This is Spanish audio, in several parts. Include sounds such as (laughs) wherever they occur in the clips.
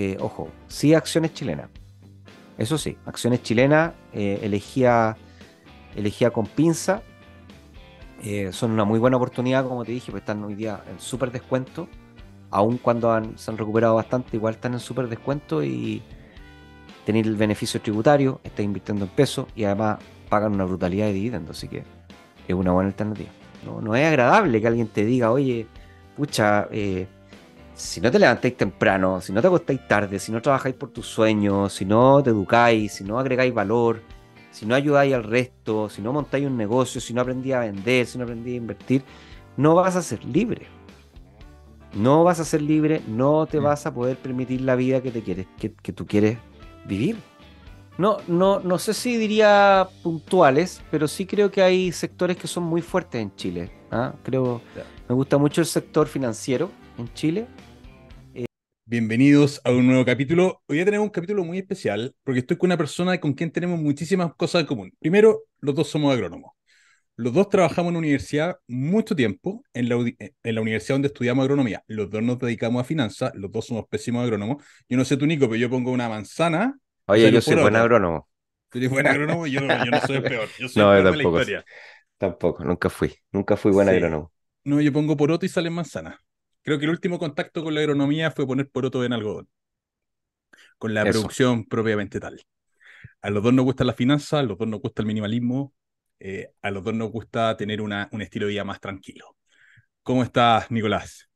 Eh, ojo, sí acciones chilenas. Eso sí, acciones chilenas eh, elegía, elegía con pinza. Eh, son una muy buena oportunidad, como te dije, porque están hoy día en súper descuento. Aun cuando se han recuperado bastante, igual están en súper descuento y tener el beneficio tributario, estás invirtiendo en pesos y además pagan una brutalidad de dividendos, así que es una buena alternativa. No, no es agradable que alguien te diga, oye, pucha, eh, si no te levantáis temprano, si no te acostáis tarde, si no trabajáis por tus sueños, si no te educáis, si no agregáis valor, si no ayudáis al resto, si no montáis un negocio, si no aprendí a vender, si no aprendí a invertir, no vas a ser libre. No vas a ser libre, no te mm. vas a poder permitir la vida que te quieres, que, que tú quieres vivir. No, no, sé si diría puntuales, pero sí creo que hay sectores que son muy fuertes en Chile. ¿ah? Creo, me gusta mucho el sector financiero en Chile Bienvenidos a un nuevo capítulo. Hoy tenemos un capítulo muy especial porque estoy con una persona con quien tenemos muchísimas cosas en común. Primero, los dos somos agrónomos. Los dos trabajamos en la universidad mucho tiempo, en la, universidad donde estudiamos agronomía. Los dos nos dedicamos a finanzas, los dos somos pésimos agrónomos. Yo no sé tú, Nico, pero yo pongo una manzana. Oye, yo soy buen agrónomo. Tú eres buen agrónomo, yo, yo no soy el peor. Yo soy no, el tampoco, de la historia. Tampoco, nunca fui. Nunca fui buen agrónomo. No, yo pongo poroto y salen manzanas. Creo que el último contacto con la agronomía fue poner poroto en algodón, con la producción propiamente tal. A los dos nos gusta la finanza, a los dos nos gusta el minimalismo, eh, a los dos nos gusta tener una, un estilo de vida más tranquilo. ¿Cómo estás, Nicolás?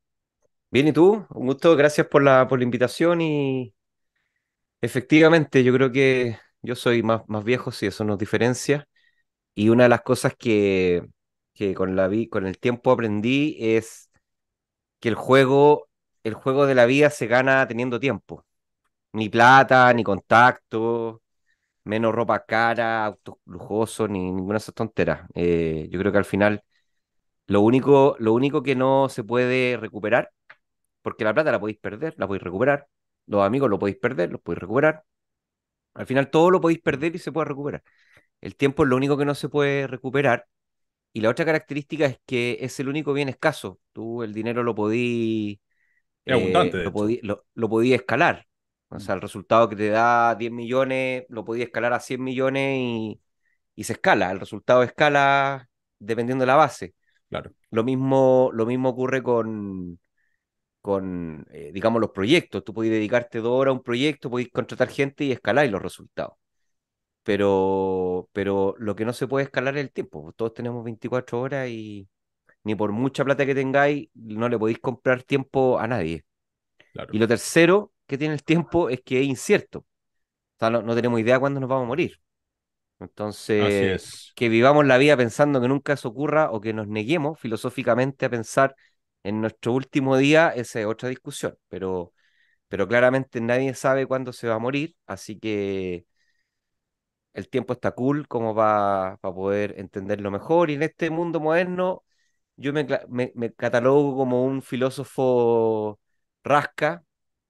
Bien, ¿y tú? Un gusto, gracias por la, por la invitación y efectivamente yo creo que yo soy más, más viejo, si eso nos diferencia. Y una de las cosas que, con, la, con el tiempo aprendí es que el juego, el juego de la vida se gana teniendo tiempo. Ni plata, ni contacto, menos ropa cara, autos lujosos, ni ninguna de esas tonteras. Eh, yo creo que al final lo único, lo único que no se puede recuperar, porque la plata la podéis perder, la podéis recuperar, los amigos lo podéis perder, los podéis recuperar. Al final todo lo podéis perder y se puede recuperar. El tiempo es lo único que no se puede recuperar. Y la otra característica es que es el único bien escaso. Tú el dinero lo podí. Eh, lo, escalar. O mm. sea, el resultado que te da 10 millones lo podía escalar a 100 millones y, se escala. El resultado escala dependiendo de la base. Claro. Lo mismo, lo mismo ocurre con, con eh, digamos, los proyectos. Tú podías dedicarte dos horas a un proyecto, podías contratar gente y escalar los resultados pero, pero lo que no se puede escalar es el tiempo. Pues, todos tenemos 24 horas y ni por mucha plata que tengáis, no le podéis comprar tiempo a nadie. Y lo tercero que tiene el tiempo es que es incierto. no, tenemos idea cuándo nos vamos a morir. Entonces, que vivamos la vida pensando que nunca eso ocurra o que nos neguemos filosóficamente a pensar en nuestro último día, esa es otra discusión. Pero, pero claramente nadie sabe cuándo se va a morir, así que el tiempo está cool ¿Cómo para a poder entenderlo mejor. Y en este mundo moderno, yo me, catalogo como un filósofo rasca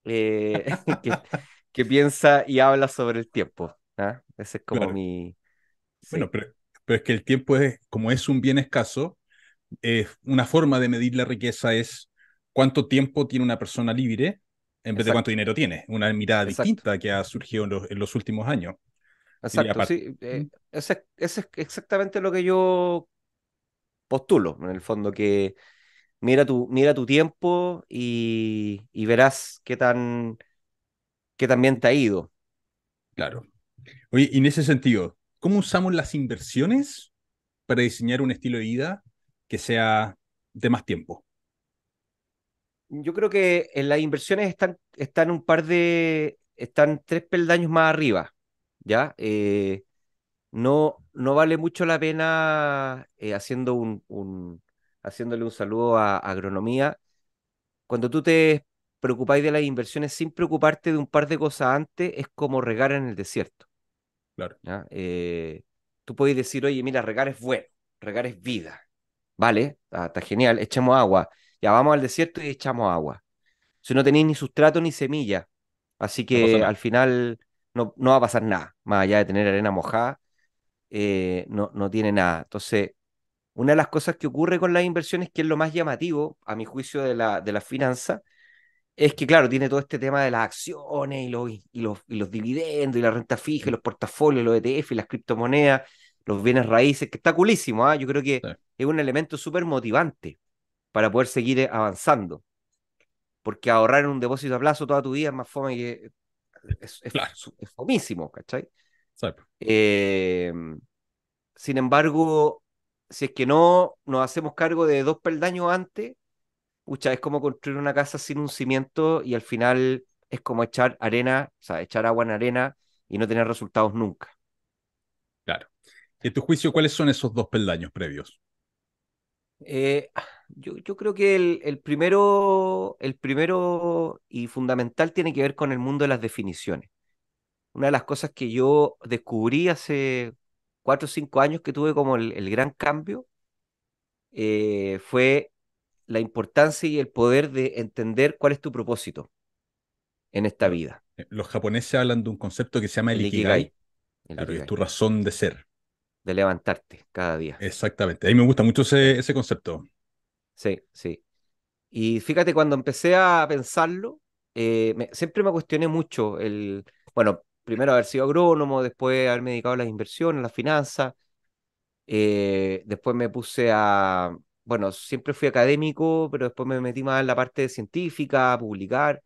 eh, (laughs) que, que, piensa y habla sobre el tiempo. ¿ah? Ese es como mi. Bueno, pero, pero, es que el tiempo es, como es un bien escaso, es una forma de medir la riqueza es cuánto tiempo tiene una persona libre en vez de cuánto dinero tiene. Una mirada distinta que ha surgido en los, en los últimos años. Exacto, sí. Eh, ese, es exactamente lo que yo postulo, en el fondo, que mira tu, mira tu tiempo y, verás qué tan, qué tan bien te ha ido. Claro. Oye, y en ese sentido, ¿cómo usamos las inversiones para diseñar un estilo de vida que sea de más tiempo? Yo creo que en eh, las inversiones están, están un par de, están tres peldaños más arriba. ¿ya? Eh, no, no vale mucho la pena eh, haciendo un, haciéndole un saludo a, agronomía. Cuando tú te preocupáis de las inversiones sin preocuparte de un par de cosas antes, es como regar en el desierto. Eh, tú podés decir, oye, mira, regar es bueno, regar es vida. Vale, ah, está, genial, echemos agua. Ya vamos al desierto y echamos agua. Si no tenéis ni sustrato ni semilla. Así que al final no, va a pasar nada. Más allá de tener arena mojada, eh, no, no tiene nada. Entonces, una de las cosas que ocurre con las inversiones, que es lo más llamativo, a mi juicio, de la, de finanza, es que, claro, tiene todo este tema de las acciones y los, y los, dividendos y la renta fija, y los portafolios, los ETF y las criptomonedas, los bienes raíces, que está culísimo. ¿ah? Yo creo que es un elemento súper motivante para poder seguir avanzando. Porque ahorrar en un depósito a plazo toda tu vida es más fome que es, es, ¿cachai? Eh, sin embargo, si es que no nos hacemos cargo de dos peldaños antes, pucha, es como construir una casa sin un cimiento y al final es como echar arena, o sea, echar agua en arena y no tener resultados nunca. Claro. En tu juicio, ¿cuáles son esos dos peldaños previos? Eh, yo, creo que el, primero, el primero y fundamental tiene que ver con el mundo de las definiciones. Una de las cosas que yo descubrí hace cuatro o cinco años que tuve como el, gran cambio eh, fue la importancia y el poder de entender cuál es tu propósito en esta vida. Eh, los japoneses hablan de un concepto que se llama el, ikigai, es tu razón de ser. De levantarte cada día. Exactamente. A mí me gusta mucho ese concepto. Sí, sí. Y fíjate, cuando empecé a pensarlo, eh, siempre me cuestioné mucho el, bueno, primero haber sido agrónomo, después haberme dedicado a las inversiones, las finanzas, eh, después me puse a, bueno, siempre fui académico, pero después me metí más en la parte científica, a publicar.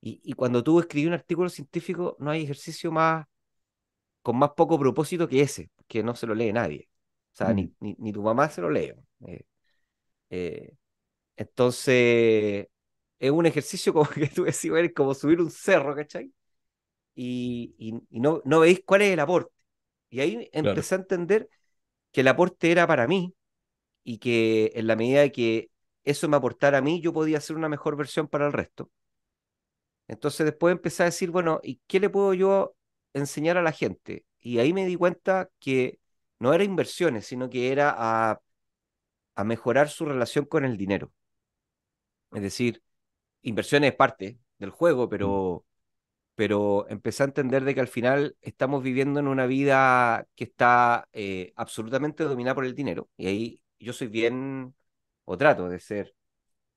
Y, y, cuando tú escribí un artículo científico, no hay ejercicio más con más poco propósito que ese, que no se lo lee nadie. O sea, ni, mm. ni, tu mamá se lo lee. Eh, eh, entonces, es un ejercicio como (laughs) que tú decís, es como subir un cerro, ¿cachai? Y, y, no, no veis cuál es el aporte. Y ahí empecé a entender que el aporte era para mí y que en la medida que eso me aportara a mí, yo podía hacer una mejor versión para el resto. Entonces después empecé a decir, bueno, ¿y qué le puedo yo enseñar a la gente? Y ahí me di cuenta que no era inversiones, sino que era a a mejorar su relación con el dinero. Es decir, inversión es parte del juego, mm. pero, pero empecé a entender de que al final estamos viviendo en una vida que está eh, absolutamente dominada por el dinero. Y ahí yo soy bien, o trato de ser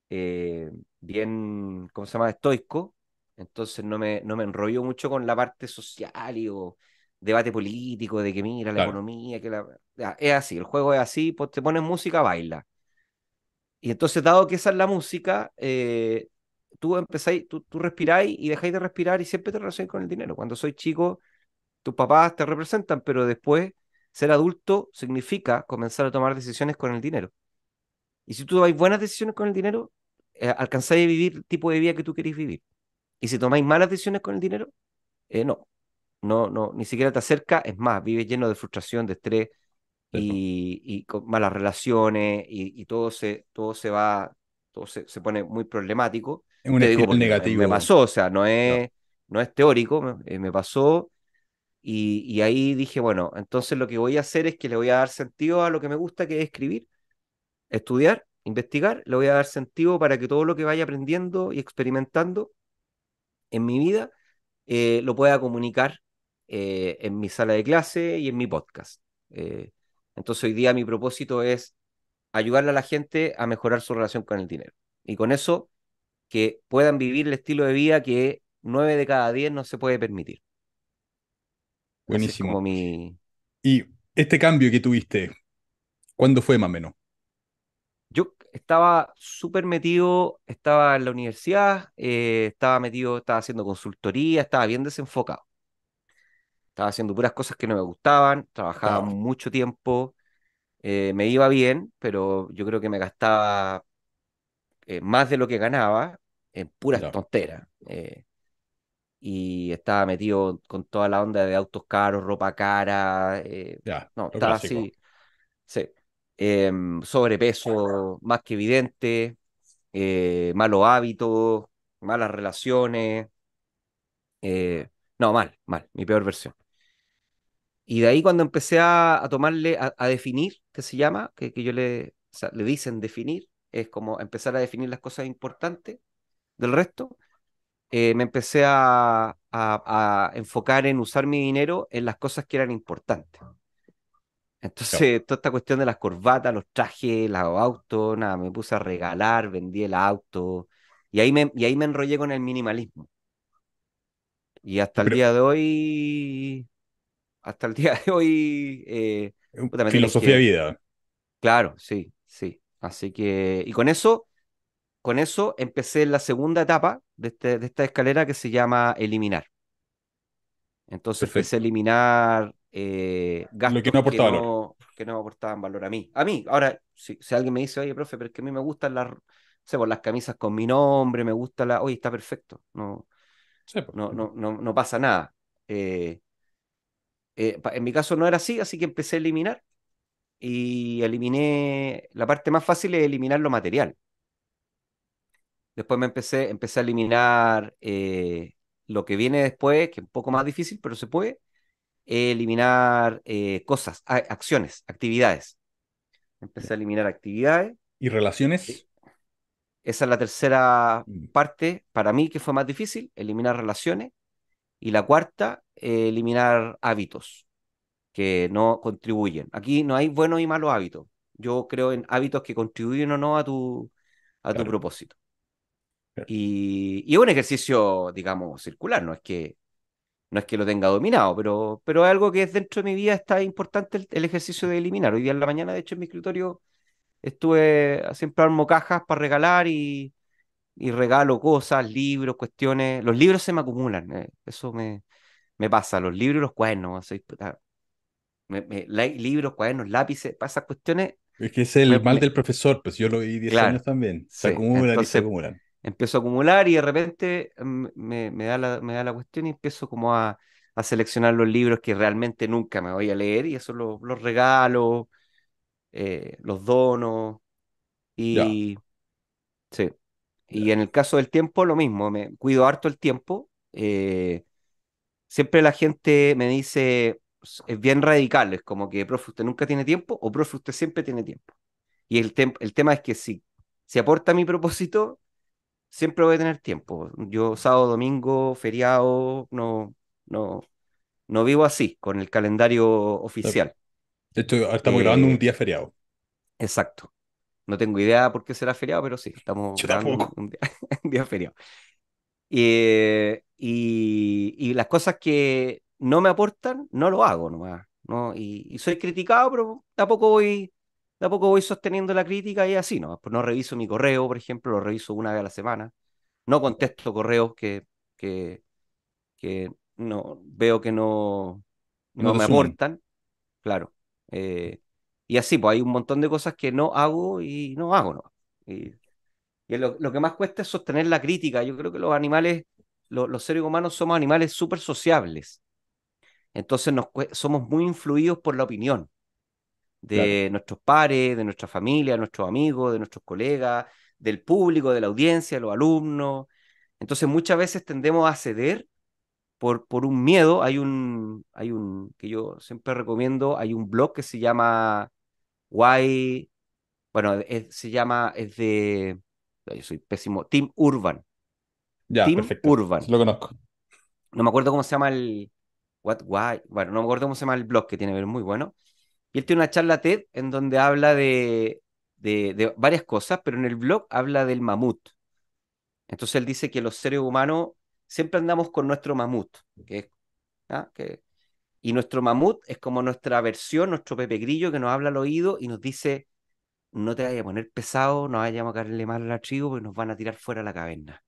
eh, bien, ¿cómo se llama?, estoico. Entonces no me, no me enrollo mucho con la parte social y o debate político de que mira la economía, que la... es así, el juego es así, pues te pones música, baila. Y entonces, dado que esa es la música, eh, tú empezáis, tú, tú respiráis y dejáis de respirar y siempre te relacionas con el dinero. Cuando soy chico, tus papás te representan, pero después ser adulto significa comenzar a tomar decisiones con el dinero. Y si tú tomáis buenas decisiones con el dinero, eh, alcanzáis a vivir el tipo de vida que tú queréis vivir. Y si tomáis malas decisiones con el dinero, eh, no no, no, ni siquiera te acerca, es más, vives lleno de frustración, de estrés y, con malas relaciones y, todo, se, todo se va, todo se, pone muy problemático. un negativo. Me pasó, o sea, no es, no. es teórico, me, eh, pasó y, ahí dije, bueno, entonces lo que voy a hacer es que le voy a dar sentido a lo que me gusta, que es escribir, estudiar, investigar, le voy a dar sentido para que todo lo que vaya aprendiendo y experimentando en mi vida eh, lo pueda comunicar eh, en mi sala de clase y en mi podcast. Eh, entonces hoy día mi propósito es ayudarle a la gente a mejorar su relación con el dinero. Y con eso, que puedan vivir el estilo de vida que nueve de cada diez no se puede permitir. Buenísimo. Y este cambio que tuviste, ¿cuándo fue más o menos? Yo estaba súper metido, estaba en la universidad, eh, estaba metido, estaba haciendo consultoría, estaba bien desenfocado. Estaba haciendo puras cosas que no me gustaban, trabajaba mucho tiempo, eh, me iba bien, pero yo creo que me gastaba eh, más de lo que ganaba en puras tonteras. Eh, y estaba metido con toda la onda de autos caros, ropa cara. Ya, no, estaba así. Sí. Em, sobrepeso más que evidente, malos hábitos, malas relaciones. no, mal, mal, mi peor versión. Y de ahí cuando empecé a, a tomarle, a, definir, que se llama, que, que yo le, le dicen definir, es como empezar a definir las cosas importantes del resto, eh, me empecé a, a, enfocar en usar mi dinero en las cosas que eran importantes. Entonces, toda esta cuestión de las corbatas, los trajes, los auto nada, me puse a regalar, vendí el auto, y ahí me, y ahí me enrollé con el minimalismo. Y hasta el día de hoy hasta el día de hoy. Eh, filosofía de vida. Claro, sí, sí. Así que, y con eso, con eso empecé la segunda etapa de, este, de esta escalera que se llama eliminar. Entonces empecé a eliminar eh, gastos que, no, que aportaban valor a mí. A mí, ahora, si, alguien me dice, oye, profe, pero es que a mí me gustan las, sé, por pues, las camisas con mi nombre, me gusta la, oye, está perfecto, no, pues. no, no, no, no, pasa nada. Eh, eh, en mi caso no era así, así que empecé a eliminar y eliminé, la parte más fácil es eliminar lo material. Después me empecé, empecé a eliminar eh, lo que viene después, que es un poco más difícil, pero se puede, eh, eliminar cosas, acciones, actividades. Empecé a eliminar actividades. ¿Y relaciones? Esa es la tercera mm. parte para mí que fue más difícil, eliminar relaciones. Y la cuarta, eh, eliminar hábitos que no contribuyen. Aquí no hay buenos y malos hábitos. Yo creo en hábitos que contribuyen o no a tu, a tu propósito. Y, es un ejercicio, digamos, circular, no es que, no es que lo tenga dominado, pero, pero es algo que es dentro de mi vida está importante el, ejercicio de eliminar. Hoy día en la mañana, de hecho, en mi escritorio estuve siempre armo cajas para regalar y, y regalo cosas, libros, cuestiones. Los libros se me acumulan, eh, eso me, me pasa, los libros y los cuadernos. libros, cuadernos, lápices, para esas cuestiones. Es que es el mal del profesor, pues yo lo vi 10 años también. Se acumulan y se acumulan. Empiezo a acumular y de repente em, me, da la, me da la cuestión y empiezo como a, seleccionar los libros que realmente nunca me voy a leer y eso los regalos, eh, los donos y... Sí. Y en el caso del tiempo, lo mismo, me cuido harto el tiempo. Eh, siempre la gente me dice, es bien radical, es como que, profe, usted nunca tiene tiempo o profe, usted siempre tiene tiempo. Y el, el tema es que si, si aporta mi propósito, siempre voy a tener tiempo. Yo sábado, domingo, feriado, no, no, no vivo así, con el calendario oficial. Estoy, ah, estamos grabando un eh, día feriado. Exacto. No tengo idea por qué será feriado, pero sí, estamos (laughs) un, día, feriado. Eh, y, y, las cosas que no me aportan, no lo hago nomás. ¿no? Y, soy criticado, pero tampoco voy, tampoco voy sosteniendo la crítica y así no pues No reviso mi correo, por ejemplo, lo reviso una vez a la semana. No contesto correos que, que, que no veo que no, no, me aportan. Claro. Eh, y así, pues hay un montón de cosas que no hago y no hago, ¿no? Y, lo, que más cuesta es sostener la crítica. Yo creo que los animales, los seres humanos somos animales súper sociables. Entonces nos, somos muy influidos por la opinión de nuestros pares, de nuestra familia, de nuestros amigos, de nuestros colegas, del público, de la audiencia, de los alumnos. Entonces muchas veces tendemos a ceder por, por un miedo. Hay un, hay un, que yo siempre recomiendo, hay un blog que se llama guay, bueno, se llama, es de, yo soy pésimo, Team Urban. Ya, Team Urban. Lo conozco. No me acuerdo cómo se llama el, what, why, bueno, no me acuerdo cómo se llama el blog que tiene, ver ver muy bueno. Y él tiene una charla TED en donde habla de, de, de varias cosas, pero en el blog habla del mamut. Entonces él dice que los seres humanos siempre andamos con nuestro mamut, que, ¿ah? que y nuestro mamut es como nuestra versión, nuestro Pepe Grillo que nos habla al oído y nos dice, no te vayas a poner pesado, no vayamos a caerle mal al archivo porque nos van a tirar fuera la caverna.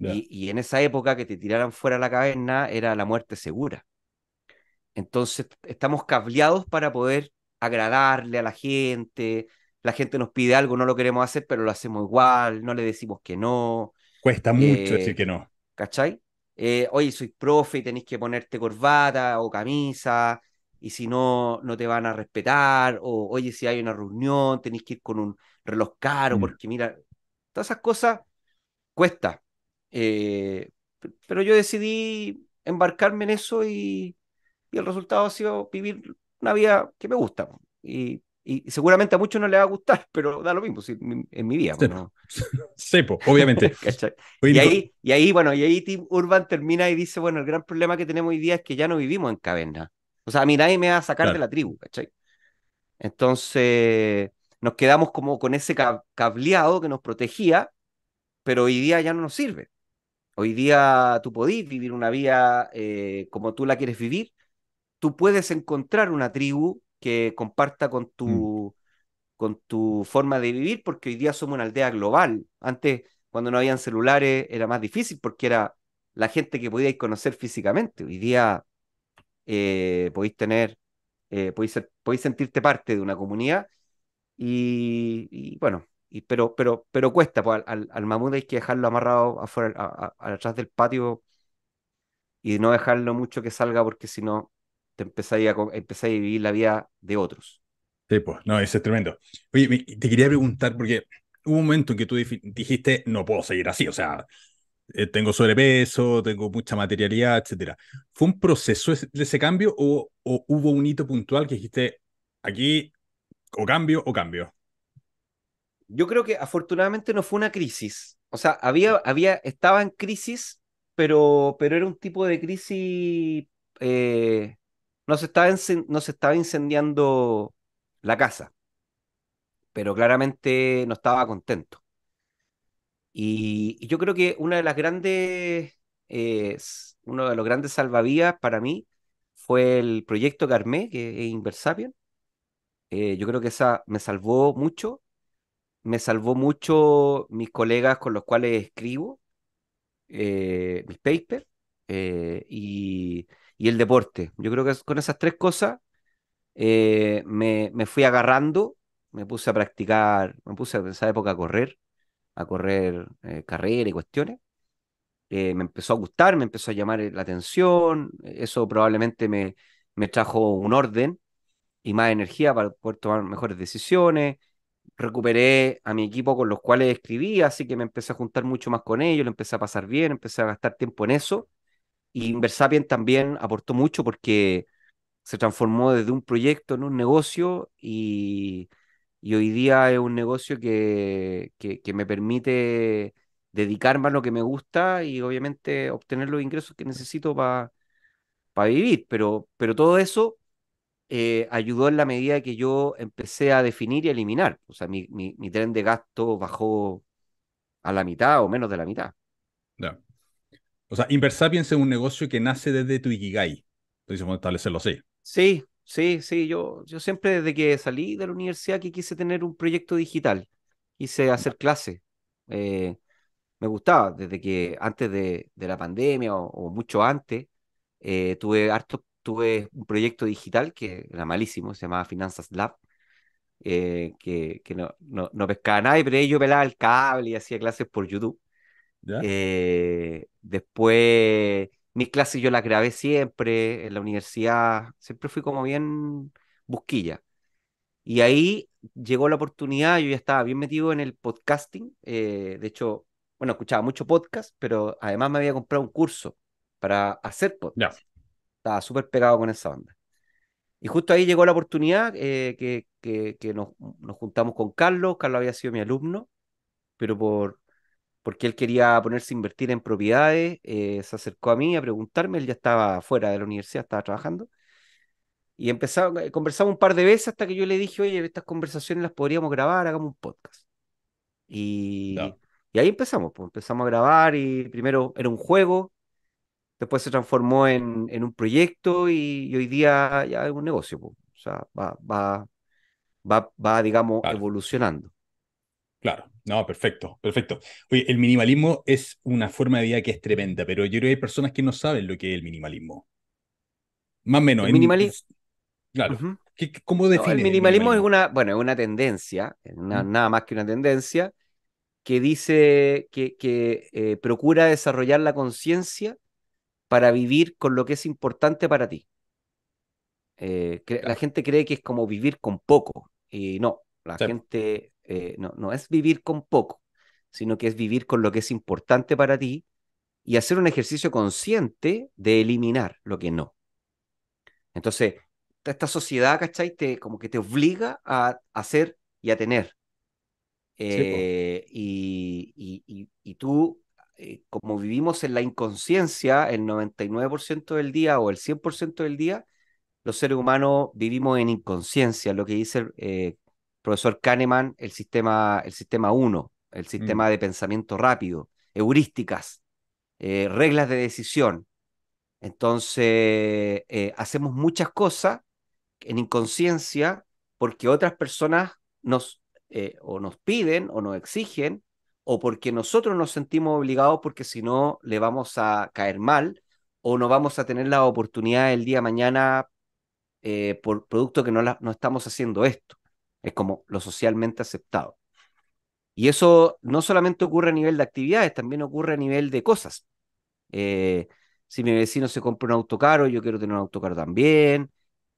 Y, en esa época que te tiraran fuera la caverna era la muerte segura. Entonces estamos cableados para poder agradarle a la gente, la gente nos pide algo, no lo queremos hacer, pero lo hacemos igual, no le decimos que no. Cuesta mucho eh, decir que no. ¿Cachai? Eh, oye, soy profe y tenéis que ponerte corbata o camisa, y si no, no te van a respetar, o oye, si hay una reunión, tenéis que ir con un reloj caro, mm. porque mira, todas esas cosas cuesta. Eh, pero yo decidí embarcarme en eso y, y, el resultado ha sido vivir una vida que me gusta. Y y seguramente a muchos no les va a gustar, (laughs) pero da lo mismo si, en mi vida. Bueno. Sepo, (laughs) obviamente. (laughs) y, ahí, y ahí, bueno, y ahí Tim Urban termina y dice, bueno, el gran problema que tenemos hoy día es que ya no vivimos en caverna. O sea, a mí nadie me va a sacar de la tribu, ¿cachai? Entonces, nos quedamos como con ese cableado que nos protegía, pero hoy día ya no nos sirve. Hoy día tú podís vivir una vida eh, como tú la quieres vivir, tú puedes encontrar una tribu que comparta con tu, mm. con tu forma de vivir, porque hoy día somos una aldea global. Antes, cuando no habían celulares, era más difícil porque era la gente que podíais conocer físicamente. Hoy día eh, podéis tener, eh, podéis, podéis, sentirte parte de una comunidad y, bueno, y, pero, pero, pero cuesta, pues, al, al, hay que dejarlo amarrado afuera, a, atrás del patio y no dejarlo mucho que salga porque si no te empezáis a, a vivir la vida de otros. Sí, pues, no, eso es tremendo. Oye, te quería preguntar, porque hubo un momento en que tú dijiste, no puedo seguir así, o sea, eh, tengo sobrepeso, tengo mucha materialidad, etc. ¿Fue un proceso de ese cambio o, hubo un hito puntual que dijiste, aquí o cambio o cambio? Yo creo que afortunadamente no fue una crisis. O sea, había, había, estaba en crisis, pero, pero era un tipo de crisis eh, no estaba, no estaba incendiando la casa, pero claramente no estaba contento. Y, yo creo que una de las grandes, eh, uno de los grandes salvavidas para mí fue el proyecto Carmé, que es Inversapien. Eh, yo creo que esa me salvó mucho, me salvó mucho mis colegas con los cuales escribo, eh, mis papers, y, y el deporte. Yo creo que con esas tres cosas eh, me, me, fui agarrando, me puse a practicar, me puse en esa época a correr, a correr eh, carrera y cuestiones. Eh, me empezó a gustar, me empezó a llamar la atención, eso probablemente me, me trajo un orden y más energía para poder tomar mejores decisiones. Recuperé a mi equipo con los cuales escribía, así que me empecé a juntar mucho más con ellos, lo empecé a pasar bien, empecé a gastar tiempo en eso y Inversapien también aportó mucho porque se transformó desde un proyecto en un negocio y, hoy día es un negocio que, que, me permite dedicarme a lo que me gusta y obviamente obtener los ingresos que necesito para vivir. Pero, pero todo eso eh, ayudó en la medida que yo empecé a definir y eliminar. O sea, mi, mi tren de gasto bajó a la mitad o menos de la mitad. O sea, Inversapiens es un negocio que nace desde tu Ikigai. Entonces, vamos a establecerlo así. Sí, sí, sí. Yo, yo siempre desde que salí de la universidad que quise tener un proyecto digital. Quise hacer clases. Eh, me gustaba desde que antes de, la pandemia o, mucho antes, eh, tuve harto, tuve un proyecto digital que era malísimo, se llamaba Finanzas Lab, eh, que, no, no, no, pescaba nadie, pero yo pelaba el cable y hacía clases por YouTube. Eh, después, mis clases yo las grabé siempre en la universidad, siempre fui como bien busquilla. Y ahí llegó la oportunidad, yo ya estaba bien metido en el podcasting, eh, de hecho, bueno, escuchaba mucho podcast, pero además me había comprado un curso para hacer podcast. Estaba súper pegado con esa banda Y justo ahí llegó la oportunidad eh, que, nos, nos, juntamos con Carlos. Carlos había sido mi alumno, pero por porque él quería ponerse a invertir en propiedades, eh, se acercó a mí a preguntarme, él ya estaba fuera de la universidad, estaba trabajando, y empezaron eh, un par de veces hasta que yo le dije, oye, estas conversaciones las podríamos grabar, hagamos un podcast. Y, y ahí empezamos, pues, empezamos a grabar y primero era un juego, después se transformó en, en un proyecto y, hoy día ya es un negocio, pues, o sea, va, va, va, va digamos, evolucionando. Claro. No, perfecto, perfecto. Oye, el minimalismo es una forma de vida que es tremenda, pero yo creo que hay personas que no saben lo que es el minimalismo. Más o menos. El minimalismo. Claro. ¿Cómo define? el, minimalismo es una, bueno, una tendencia, nada más que una tendencia, que dice que, que eh, procura desarrollar la conciencia para vivir con lo que es importante para ti. Eh, la gente cree que es como vivir con poco, y no, la gente eh, no, es vivir con poco, sino que es vivir con lo que es importante para ti y hacer un ejercicio consciente de eliminar lo que no. Entonces, esta sociedad, ¿cachai? Te, como que te obliga a hacer y a tener. Eh, y, tú, eh, como vivimos en la inconsciencia el 99% del día o el 100% del día, los seres humanos vivimos en inconsciencia, lo que dice profesor Kahneman, el sistema, el sistema 1, el sistema mm. de pensamiento rápido, heurísticas, eh, reglas de decisión. Entonces, eh, hacemos muchas cosas en inconsciencia porque otras personas nos, eh, o nos piden o nos exigen o porque nosotros nos sentimos obligados porque si no le vamos a caer mal o no vamos a tener la oportunidad el día de mañana por producto que no, no estamos haciendo esto. Es como lo socialmente aceptado. Y eso no solamente ocurre a nivel de actividades, también ocurre a nivel de cosas. Eh, si mi vecino se compra un auto yo quiero tener un auto también.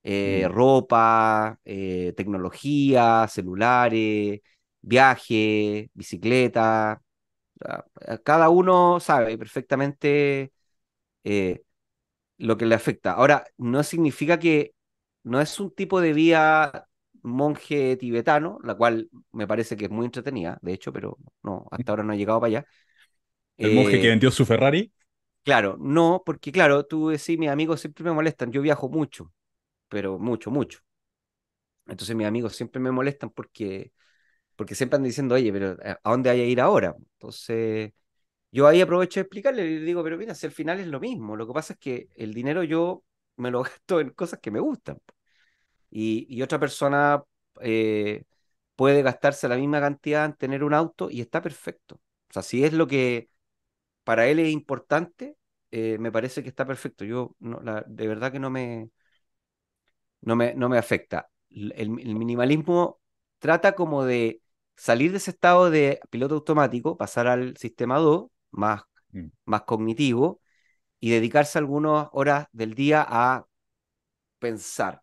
Eh, mm. Ropa, eh, tecnología, celulares, viaje, bicicleta. Ah, cada uno sabe perfectamente lo que le afecta. Ahora, no significa que no es un tipo de vida monje tibetano, la cual me parece que es muy entretenida, de hecho, pero no, hasta ahora no he llegado para allá. ¿El monje que eh, vendió su Ferrari? Claro, no, porque claro, tú decís, mis amigos siempre me molestan, yo viajo mucho, pero mucho, mucho. Entonces mis amigos siempre me molestan porque, porque siempre andan diciendo, oye, pero eh, ¿a dónde hay a ir ahora? Entonces yo ahí aprovecho de explicarle y le digo, pero mira, si al final es lo mismo, lo que pasa es que el dinero yo me lo (laughs) gasto en cosas que me gustan y, otra persona eh, puede gastarse la misma cantidad en tener un auto y está perfecto. O sea, si es lo que para él es importante, eh, me parece que está perfecto. Yo de verdad que no me, no me, no me afecta. El, minimalismo trata como de salir de ese estado de piloto automático, pasar al sistema 2, más, mm. más cognitivo, y dedicarse algunas horas del día a pensar,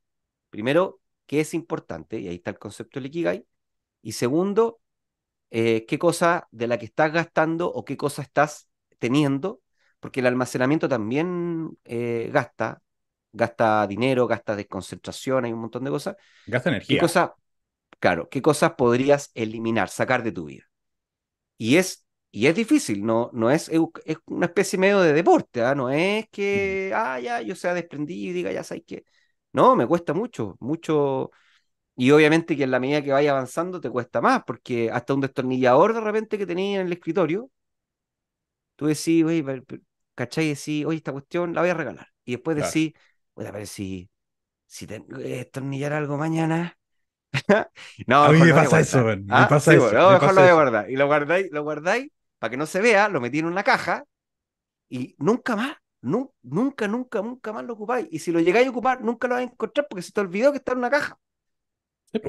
Primero, qué es importante, y ahí está el concepto del Ikigai. Y segundo, eh, qué cosa de la que estás gastando o qué cosa estás teniendo, porque el almacenamiento también eh, gasta, gasta dinero, gasta desconcentración, hay un montón de cosas. Gasta energía. ¿Qué cosa claro, qué cosas podrías eliminar, sacar de tu vida? Y es, y es difícil, no, no es, es una especie medio de deporte, ¿ah? no es mm. que, ah, ya, yo sea desprendido y diga, ya sabes qué. No, me cuesta mucho, mucho. Y obviamente que en la medida que vaya avanzando te cuesta más, porque hasta un destornillador de repente que tenía en el escritorio, tú decís, oye, ¿cachai? Decís, oye, esta cuestión la voy a regalar. Y después decís, a ver si, si a destornillar algo mañana. (laughs) no, a mí me pasa eso, me pasa eso. mejor lo voy a guardar. Y lo guardáis, lo guardáis para que no se vea, lo metí en una caja y nunca más nunca, nunca, nunca más lo ocupáis. Y si lo llegáis a ocupar, nunca lo vais a encontrar porque se te olvidó que está en una caja. Yo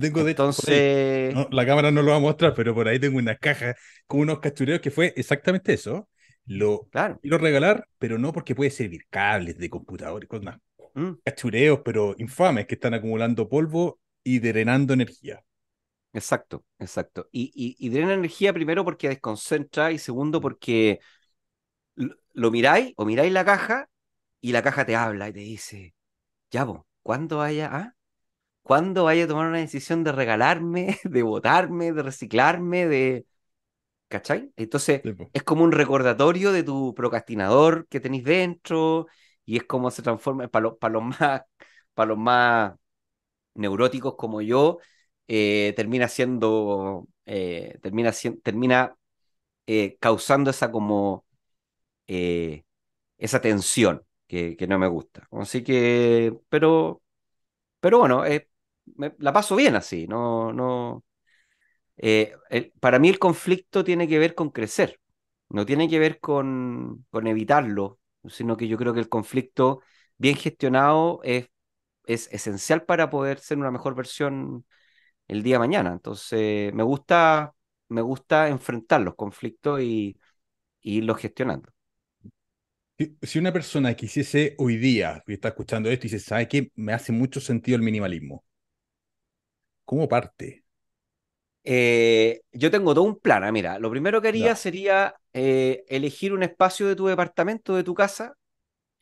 tengo de Entonces... la cámara no lo va a mostrar, pero por ahí tengo unas cajas con unos cachureos que fue exactamente eso. Lo quiero regalar, pero no porque puede servir cables de computadores, cosas mm. cachureos, pero infames que están acumulando polvo y drenando energía. Exacto, exacto. Y, y, y drena energía primero porque desconcentra y segundo porque lo, miráis o miráis la caja y la caja te habla y te dice, ya vos, ¿cuándo vaya a...? Ah? ¿Cuándo vaya a tomar una decisión de regalarme, (laughs) de votarme, de reciclarme, de... ¿Cachai? Entonces es como un recordatorio de tu procrastinador que tenéis dentro y es como se transforma para, para los más para los más neuróticos como yo eh, termina siendo eh, termina termina eh, causando esa como eh, esa tensión que, no me gusta. Así que, pero, pero bueno, eh, la paso bien así, no, no. Eh, para mí el conflicto tiene que ver con crecer, no tiene que ver con, con evitarlo, sino que yo creo que el conflicto bien gestionado es, es esencial para poder ser una mejor versión el día de mañana. Entonces, me gusta, me gusta enfrentar los conflictos y, y irlos gestionando. Si una persona quisiese hoy día, y está escuchando esto y dice, ¿sabes qué? Me hace mucho sentido el minimalismo. ¿Cómo parte? Eh, yo tengo todo un plan. ¿ah? mira, lo primero que haría sería eh, elegir un espacio de tu departamento, de tu casa,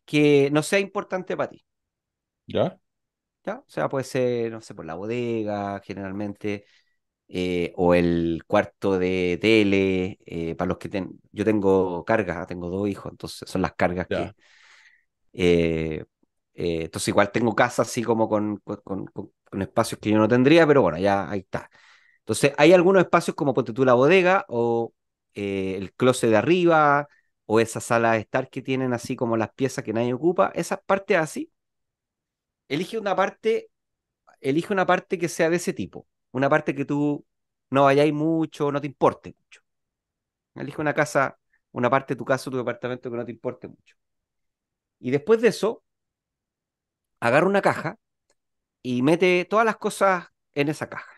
que no sea importante para ti. ¿Ya? ¿Ya? O sea, puede ser, no sé, por la bodega, generalmente, eh, o el cuarto de tele, eh, para los que yo tengo cargas, tengo dos hijos, entonces son las cargas que... Eh, entonces igual tengo casa así como con, espacios que yo no tendría, pero bueno, ya ahí está. Entonces hay algunos espacios como ponte tú la bodega o el closet de arriba o esa sala de estar que tienen así como las piezas que nadie ocupa, esa parte así, elige una parte, elige una parte que sea de ese tipo una parte que tú no vayáis mucho, no te importe mucho. Elige una casa, una parte de tu casa, tu departamento que no te importe mucho. Y después de eso, agarra una caja y mete todas las cosas en esa caja.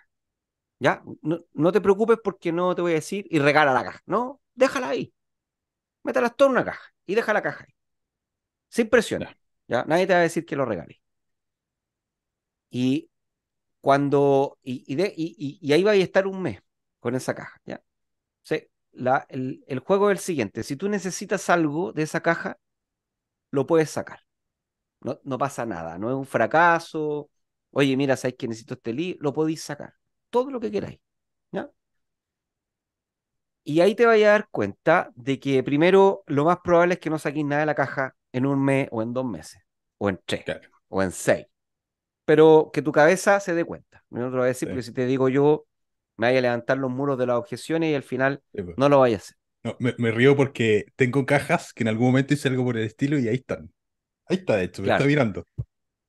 ¿Ya? No, no te preocupes porque no te voy a decir y regala la caja. No, déjala ahí. Métalas todas en una caja y deja la caja ahí. Sin presionar. ¿Ya? Nadie te va a decir que lo regales. Y cuando, y, de, y, ahí va a estar un mes con esa caja, ¿ya? la, el, juego es el siguiente, si tú necesitas algo de esa caja, lo puedes sacar. No, no, pasa nada, no es un fracaso. Oye, mira, sabéis que necesito este lead, lo podéis sacar. Todo lo que queráis. Y ahí te vais a dar cuenta de que primero lo más probable es que no saquéis nada de la caja en un mes o en dos meses, o en tres, o en seis pero que tu cabeza se dé cuenta. No te lo voy a decir, porque si te digo yo, me vaya a levantar los muros de las objeciones y al final pues. no lo vaya a hacer. No, me, río porque tengo cajas que en algún momento hice algo por el estilo y ahí están. Ahí está, de hecho, me está mirando.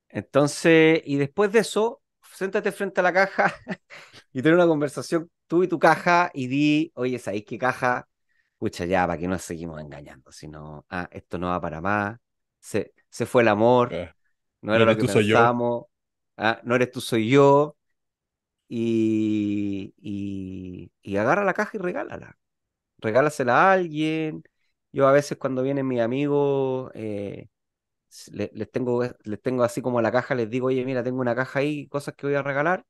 Entonces, y después de eso, siéntate frente a la caja (laughs) y ten una conversación tú y tu caja y di, oye, ¿sabéis qué caja? Escucha ya, para que no seguimos engañando, sino, ah, esto no va para más, se, se fue el amor, eh, no era lo que pensábamos, ¿ah? no eres tú, soy yo, y, y, agarra la caja y regálala. Regálasela a alguien. Yo a veces cuando vienen mis amigos, eh, les, tengo, eh, les tengo así como la caja, les digo, oye, mira, tengo una caja ahí, cosas que voy a regalar.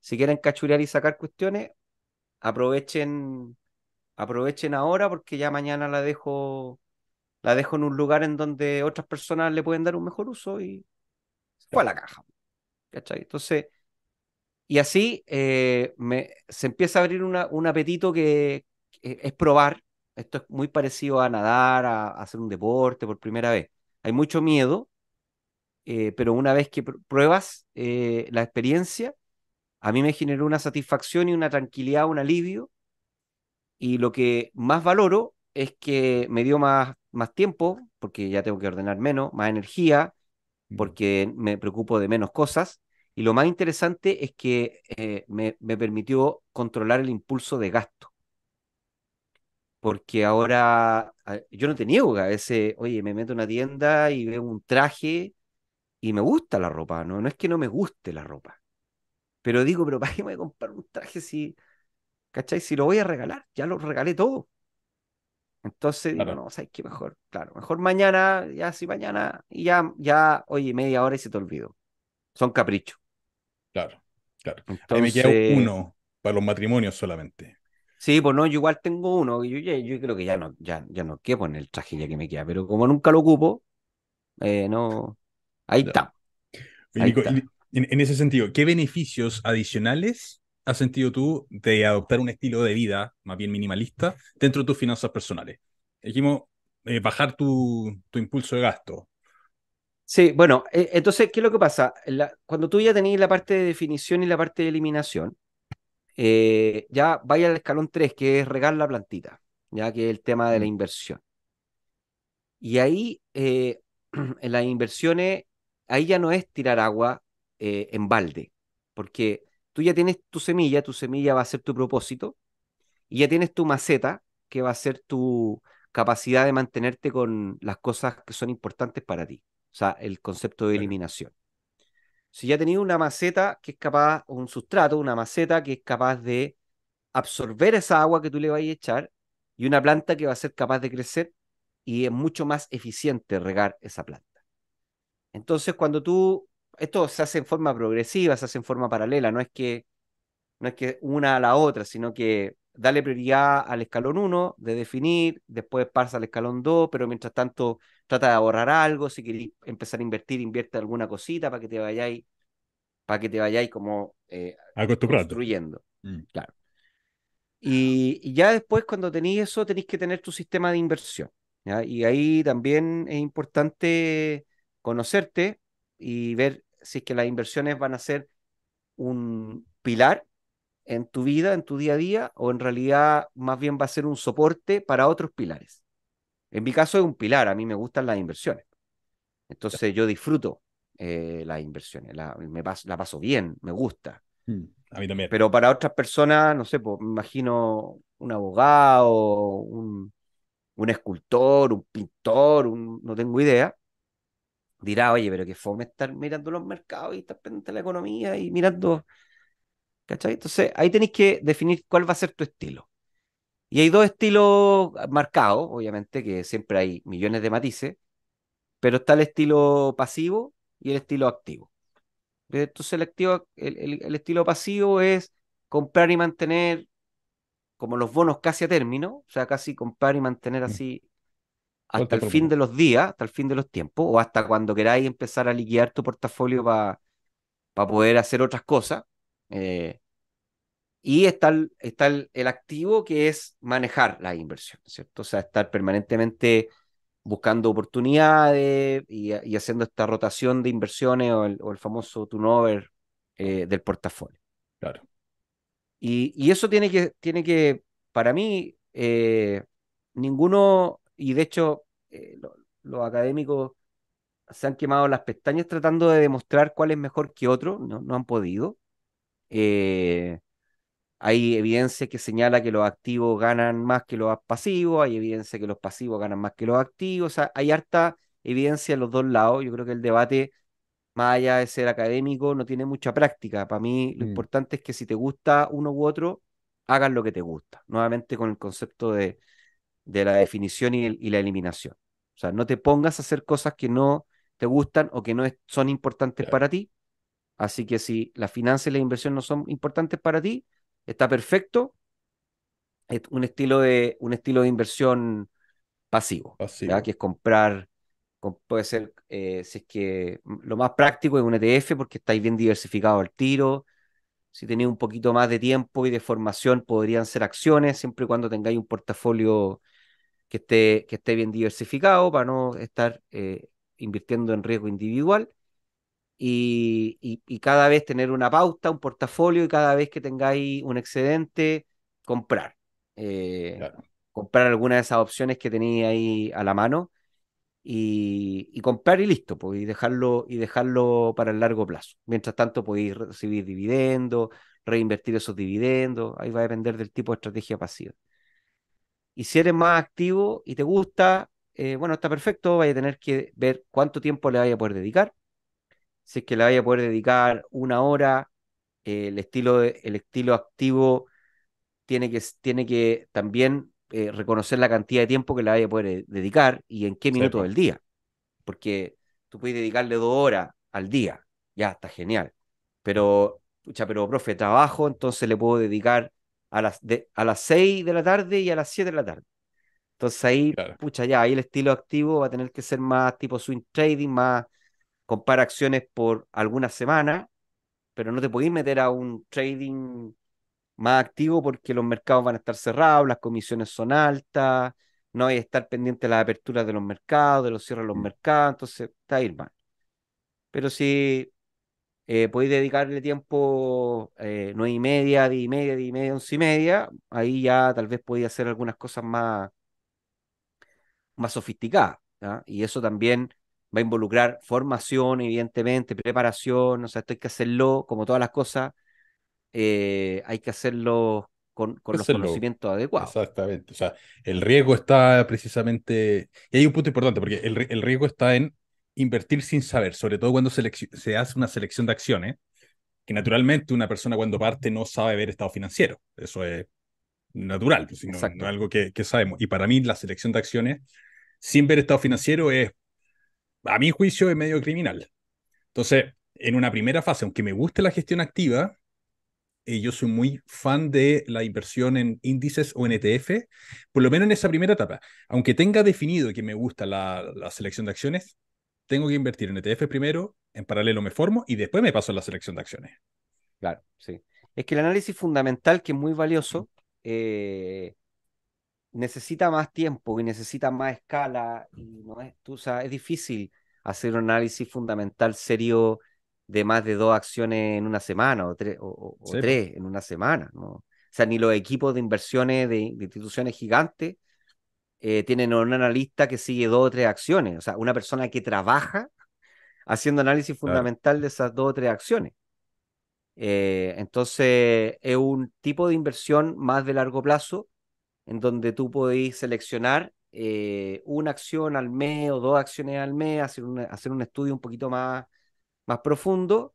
Si quieren cachurear y sacar cuestiones, aprovechen, aprovechen ahora porque ya mañana la dejo, la dejo en un lugar en donde otras personas le pueden dar un mejor uso y fue a la caja. ¿cachai? Entonces, y así eh, se empieza a abrir un apetito que, es probar. Esto es muy parecido a nadar, a, hacer un deporte por primera vez. Hay mucho miedo, eh, pero una vez que pruebas eh, la experiencia, a mí me generó una satisfacción y una tranquilidad, un alivio. Y lo que más valoro es que me dio más, más tiempo, porque ya tengo que ordenar menos, más energía, porque me preocupo de menos cosas. Y lo más interesante es que eh, me, permitió controlar el impulso de gasto. Porque ahora ah, yo no te niego a veces, oye, me meto a una tienda y veo un traje y me gusta la ropa, ¿no? No es que no me guste la ropa. Pero digo, pero ¿para qué me voy a comprar un traje si, ¿cachai? Si lo voy a regalar, ya lo regalé todo. Entonces digo, no, ¿sabes qué? Mejor, claro, mejor mañana, ya sí, mañana, y ya, ya, oye, media hora y se te olvido. Son caprichos. Claro, claro. me queda uno para los matrimonios solamente. Sí, pues no, yo igual tengo uno, yo, yo, creo que ya no, ya, ya no quiero poner el traje ya que me queda, pero como nunca lo ocupo, eh, no. Ahí, está. en ese sentido, ¿qué beneficios adicionales has sentido tú de adoptar un estilo de vida más bien minimalista dentro de tus finanzas personales? Dijimos, eh, bajar tu, impulso de gasto. Sí, bueno, eh, entonces, ¿qué es lo que pasa? cuando tú ya tenés la parte de definición y la parte de eliminación, eh, ya vaya al escalón 3, que es regar la plantita, ya que es el tema de la mm. inversión. Y ahí, (clears throat) en las inversiones, ahí ya no es tirar agua en balde, porque tú ya tienes tu semilla, tu semilla va a ser tu propósito, y ya tienes tu maceta, que va a ser tu capacidad de mantenerte con las cosas que son importantes para ti. O sea, el concepto de eliminación. Si ya tenido una maceta que es capaz, un sustrato, una maceta que es capaz de absorber esa agua que tú le vas a echar y una planta que va a ser capaz de crecer y es mucho más eficiente regar esa planta. Entonces, cuando tú esto se hace en forma progresiva, se hace en forma paralela, no es que, no es que una a la otra, sino que dale prioridad al escalón 1 de definir, después pasa al escalón 2, pero mientras tanto trata de ahorrar algo, si queréis empezar a invertir, invierte alguna cosita para que te vayáis, para que te vayáis como eh, construyendo. Mm. Claro. Y, ya después cuando tenéis eso, tenéis que tener tu sistema de inversión. Y ahí también es importante conocerte y ver si es que las inversiones van a ser un pilar en tu vida, en tu día a día, o en realidad más bien va a ser un soporte para otros pilares. En mi caso es un pilar, a mí me gustan las inversiones. Entonces yo disfruto eh, las inversiones, la, me la paso bien, me gusta. Mm, a mí también. Pero para otras personas, no sé, pues, me imagino un abogado, un, un escultor, un pintor, no tengo idea, dirá, oye, pero que fome estar mirando los mercados y estar pendiente de la economía y mirando. ¿Cachai? Entonces, ahí tenéis que definir cuál va a ser tu estilo. Y hay dos estilos marcados, obviamente, que siempre hay millones de matices, pero está el estilo pasivo y el estilo activo. Entonces, el estilo pasivo es comprar y mantener como los bonos casi a término, o sea, casi comprar y mantener mm. así hasta el fin de los días, hasta el fin de los tiempos, o hasta cuando queráis empezar a liquidar tu portafolio para poder hacer otras cosas. Eh, y está, el, activo que es manejar la inversión, ¿cierto? O sea, estar permanentemente buscando oportunidades y, haciendo esta rotación de inversiones o el, famoso turnover eh, del portafolio. Claro. Y, eso tiene que, tiene que para mí, eh, ninguno y de hecho, eh, los académicos se han quemado las pestañas tratando de demostrar cuál es mejor que otro, no, han podido. Eh, hay evidencia que señala que los activos ganan más que los pasivos, hay evidencia que los pasivos ganan más que los activos, hay harta evidencia en los dos lados. Yo creo que el debate, más allá de ser académico, no tiene mucha práctica. Para mí lo mm. importante es que si te gusta uno u otro, hagas lo que te gusta. Nuevamente con el concepto de, de la definición y, la eliminación. O sea, no te pongas a hacer cosas que no te gustan o que no son importantes para ti. Así que si la finanzas y la inversión no son importantes para ti, está perfecto. Es un estilo de, un estilo de inversión pasivo, que es comprar, puede ser, eh, si es que mm, lo más práctico es un ETF porque estáis bien diversificado al tiro. Si tenéis un poquito más de tiempo y de formación, podrían ser acciones, siempre y cuando tengáis un portafolio que esté, que esté bien diversificado para no estar eh, invirtiendo en riesgo individual y, cada vez tener una pauta, un portafolio y cada vez que tengáis un excedente, comprar. Eh, comprar alguna de esas opciones que tenéis ahí a la mano y, comprar y listo, podéis pues, dejarlo, y dejarlo para el largo plazo. Mientras tanto podéis recibir dividendos, reinvertir esos dividendos, ahí va a depender del tipo de estrategia pasiva. Y si eres más activo y te gusta, eh, bueno, está perfecto, vaya a tener que ver cuánto tiempo le vaya a poder dedicar. Si es que le vaya a poder dedicar una hora, eh, el, estilo el estilo activo tiene que, tiene que también eh, reconocer la cantidad de tiempo que le vaya a poder dedicar y en qué minuto del día. Porque tú puedes dedicarle dos horas al día, ya está genial. Pero, pero profe, trabajo, entonces le puedo dedicar a las, de, a las 6 de la tarde y a las 7 de la tarde. Entonces ahí, pucha, ya, ahí el estilo activo va a tener que ser más tipo swing trading, más comprar acciones por alguna semana pero no te podéis meter a un trading más activo porque los mercados van a estar cerrados, las comisiones son altas, no hay que estar pendiente de las aperturas de los mercados, de los cierres de los mm. mercados, entonces está ahí mal. Pero si eh, podéis dedicarle tiempo 9 eh, y media, 10 y media, 10 y media, 11 y media. Ahí ya tal vez podéis hacer algunas cosas más, más sofisticadas. Y eso también va a involucrar formación, evidentemente, preparación. O sea, esto hay que hacerlo, como todas las cosas, eh, hay que hacerlo con, con los conocimientos adecuados. Exactamente. O sea, el riesgo está precisamente. Y hay un punto importante, porque el riesgo está en invertir sin saber, sobre todo cuando se hace una selección de acciones, que naturalmente una persona cuando parte no sabe ver estado financiero. Eso es natural, pues, no es algo que, sabemos. Y para mí la selección de acciones sin ver estado financiero es, a mi juicio, es medio criminal. Entonces, en una primera fase, aunque me guste la gestión activa, eh, yo soy muy fan de la inversión en índices o en ETF, por lo menos en esa primera etapa. Aunque tenga definido que me gusta la selección de acciones, tengo que invertir en ETF primero, en paralelo me formo y después me paso a la selección de acciones. Claro, sí. Es que el análisis fundamental, que es muy valioso, eh, necesita más tiempo y necesita más escala. Y no es, tú, es difícil hacer un análisis fundamental serio de más de dos acciones en una semana o, tres, en una semana. O sea, ni los equipos de inversiones de instituciones gigantes eh, tienen un analista que sigue dos o tres acciones, o sea, una persona que trabaja haciendo análisis fundamental de esas dos o tres acciones. Eh, entonces, es un tipo de inversión más de largo plazo en donde tú podéis seleccionar eh, una acción al mes o dos acciones al mes, hacer un, hacer un estudio un poquito más, más profundo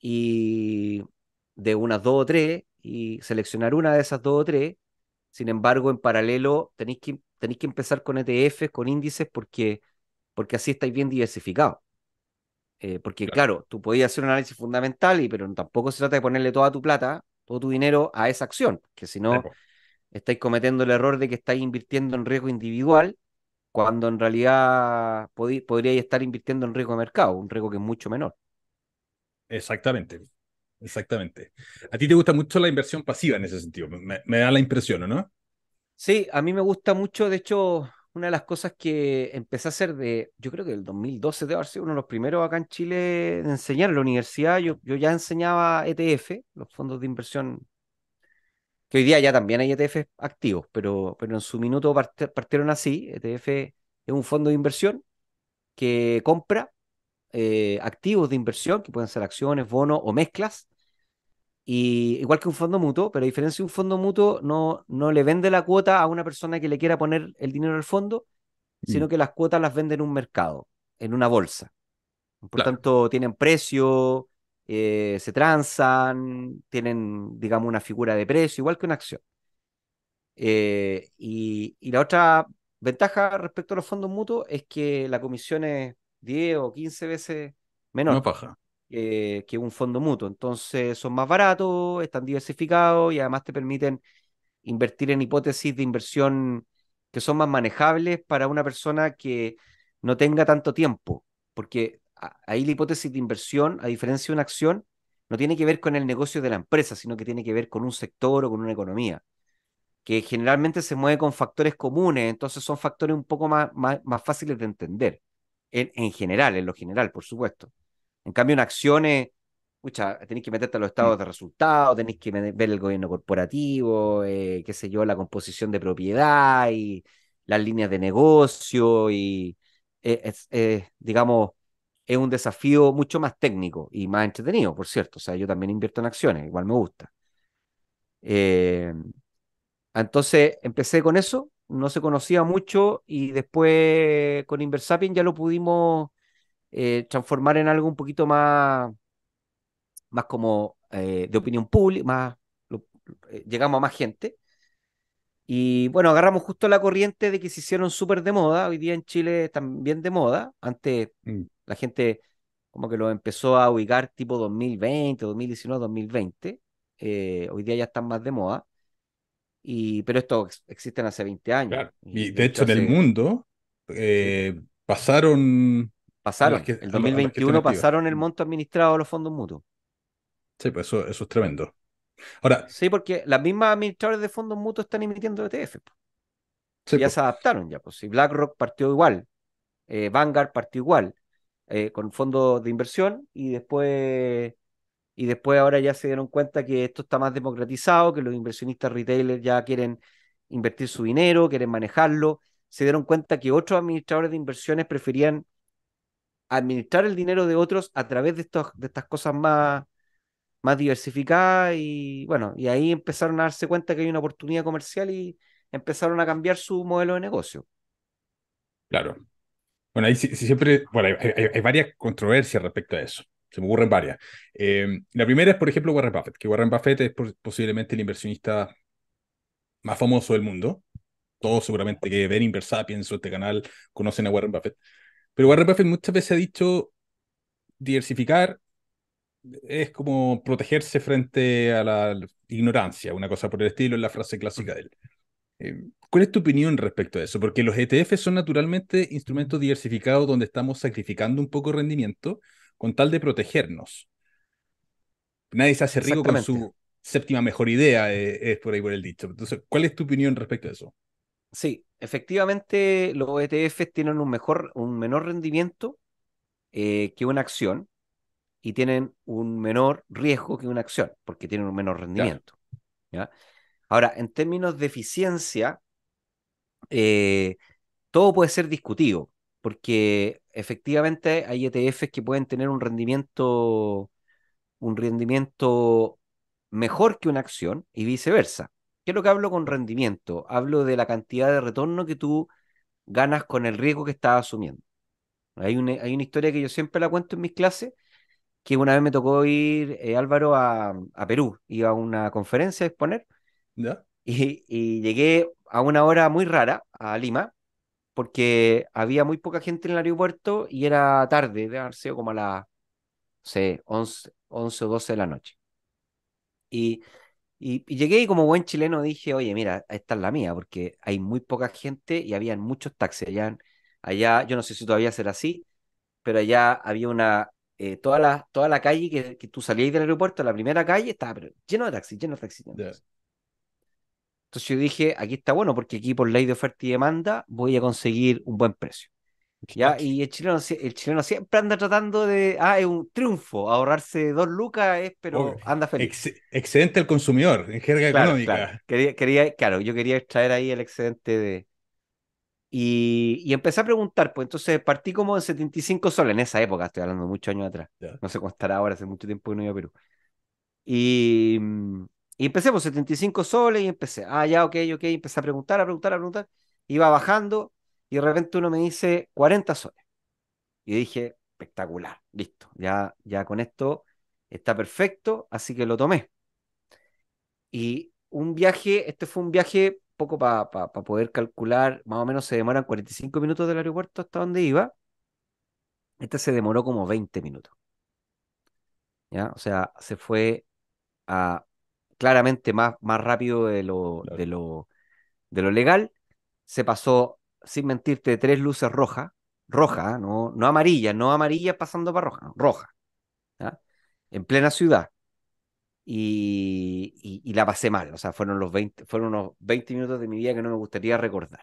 y de unas dos o tres y seleccionar una de esas dos o tres. Sin embargo, en paralelo tenéis que tenéis que empezar con ETFs, con índices, porque, porque así estáis bien diversificados. Eh, porque claro. tú podías hacer un análisis fundamental, y, pero tampoco se trata de ponerle toda tu plata, todo tu dinero a esa acción, que si no estáis cometiendo el error de que estáis invirtiendo en riesgo individual, cuando en realidad podríais estar invirtiendo en riesgo de mercado, un riesgo que es mucho menor. Exactamente, exactamente. A ti te gusta mucho la inversión pasiva en ese sentido, me da la impresión, ¿no? Sí, a mí me gusta mucho, de hecho, una de las cosas que empecé a hacer de, yo creo que el 2012 de haber sido uno de los primeros acá en Chile de enseñar en la universidad, yo, ya enseñaba ETF, los fondos de inversión, que hoy día ya también hay ETF activos, pero, pero en su minuto partieron así, ETF es un fondo de inversión que compra eh, activos de inversión, que pueden ser acciones, bonos o mezclas, y igual que un fondo mutuo, pero a diferencia de un fondo mutuo, no, no le vende la cuota a una persona que le quiera poner el dinero al fondo, mm. sino que las cuotas las vende en un mercado, en una bolsa. Por lo tanto, tienen precio, eh, se transan, tienen, digamos, una figura de precio, igual que una acción. Eh, y, y, la otra ventaja respecto a los fondos mutuos es que la comisión es 10 o 15 veces menor. No paja. Eh, que un fondo mutuo. Entonces son más baratos, están diversificados y además te permiten invertir en hipótesis de inversión que son más manejables para una persona que no tenga tanto tiempo, porque ahí la hipótesis de inversión, a diferencia de una acción, no tiene que ver con el negocio de la empresa, sino que tiene que ver con un sector o con una economía, que generalmente se mueve con factores comunes, entonces son factores un poco más, más, fáciles de entender, en general, en lo general, por supuesto. En cambio, en acciones, tenéis que meterte a los estados mm. de resultados, tenéis que ver el gobierno corporativo, eh, qué sé yo, la composición de propiedad y las líneas de negocio y, e-, digamos, es un desafío mucho más técnico y más entretenido, por cierto. O sea, yo también invierto en acciones, igual me gusta. Em, entonces, empecé con eso, no se conocía mucho y después con Inversapien ya lo pudimos eh, transformar en algo un poquito más, más como eh, de opinión pública, eh, llegamos a más gente. Y bueno, agarramos justo la corriente de que se hicieron súper de moda, hoy día en Chile también de moda, antes mm. la gente como que lo empezó a ubicar tipo 2020, 2019, 2020, hoy día ya están más de moda. Y, pero esto existen hace 20 años. Y, de, hecho, en el mundo pasaron Pasaron, que, el 2021 pasaron el mm. monto administrado a los fondos mutuos. Sí, pues eso, es tremendo. Ahora, sí, porque las mismas administradores de fondos mutuos están emitiendo ETF. ya se adaptaron ya, pues si BlackRock partió igual, eh, Vanguard partió igual, eh, con fondos de inversión y después y después ahora ya se dieron cuenta que esto está más democratizado, que los inversionistas retailers ya quieren invertir su dinero, quieren manejarlo, se dieron cuenta que otros administradores de inversiones preferían administrar el dinero de otros a través de, estos, de estas cosas más, más diversificadas y bueno, y ahí empezaron a darse cuenta que hay una oportunidad comercial y empezaron a cambiar su modelo de negocio. Claro. Bueno, ahí sí, siempre, bueno, hay, varias controversias respecto a eso. Se me ocurren varias. Eh, la primera es, por ejemplo, Warren Buffett, que Warren Buffett es posiblemente el inversionista más famoso del mundo. Todos seguramente que ven Inversapiens pienso este canal conocen a Warren Buffett. Pero Warren Buffett muchas veces ha dicho diversificar es como protegerse frente a la ignorancia, una cosa por el estilo, es la frase clásica de él. Eh, ¿Cuál es tu opinión respecto a eso? Porque los ETF son naturalmente instrumentos diversificados donde estamos sacrificando un poco rendimiento con tal de protegernos. Nadie se hace rico con su séptima mejor idea, eh, es por ahí por el dicho. Entonces, ¿cuál es tu opinión respecto a eso? Sí, efectivamente los ETF tienen un, mejor, un menor rendimiento eh, que una acción y tienen un menor riesgo que una acción, porque tienen un menor rendimiento. ¿ya? Ahora, en términos de eficiencia, eh, todo puede ser discutido, porque efectivamente hay ETFs que pueden tener un rendimiento, un rendimiento mejor que una acción y viceversa. ¿Qué lo que hablo con rendimiento? Hablo de la cantidad de retorno que tú ganas con el riesgo que estás asumiendo. Hay una, hay una historia que yo siempre la cuento en mis clases, que una vez me tocó ir, eh, Álvaro, a, Perú. Iba a una conferencia a exponer. Y, llegué a una hora muy rara a Lima, porque había muy poca gente en el aeropuerto y era tarde, de como a las 11, 11 o 12 de la noche. Y y, llegué y como buen chileno dije, oye, mira, esta es la mía, porque hay muy poca gente y habían muchos taxis allá. Allá, yo no sé si todavía será así, pero allá había una, eh, toda, la, toda la calle que, tú salías del aeropuerto, la primera calle estaba pero, lleno de taxis, lleno de taxis. Entonces yo dije, aquí está bueno, porque aquí por ley de oferta y demanda voy a conseguir un buen precio. ¿ya? Y el chileno, el chileno siempre anda tratando de, ah, es un triunfo, ahorrarse dos lucas, es, pero anda feliz. excedente al consumidor, en jerga económica. Claro. Quería, quería, claro, yo quería extraer ahí el excedente de... Y, y, empecé a preguntar, pues entonces partí como en 75 soles, en esa época, estoy hablando muchos años atrás, no sé cómo estará ahora, hace mucho tiempo que no iba a Perú. Y, mm, y empecé por pues, 75 soles y empecé, ah, ya, ok, ok, empecé a preguntar, a preguntar, a preguntar, iba bajando y de repente uno me dice 40 soles. Y dije, espectacular, listo, ya, ya con esto está perfecto, así que lo tomé. Y un viaje, este fue un viaje poco para poder calcular, más o menos se demoran 45 minutos del aeropuerto hasta donde iba. Este se demoró como 20 minutos. ¿Ya? O sea, se fue a claramente más, más rápido de lo, de lo legal. Se pasó sin mentirte, tres luces rojas, roja, ¿eh? no, amarillas, amarilla, no amarilla pasando para roja, roja, en plena ciudad. Y, la pasé mal, o sea, fueron, los 20, fueron unos 20 minutos de mi vida que no me gustaría recordar.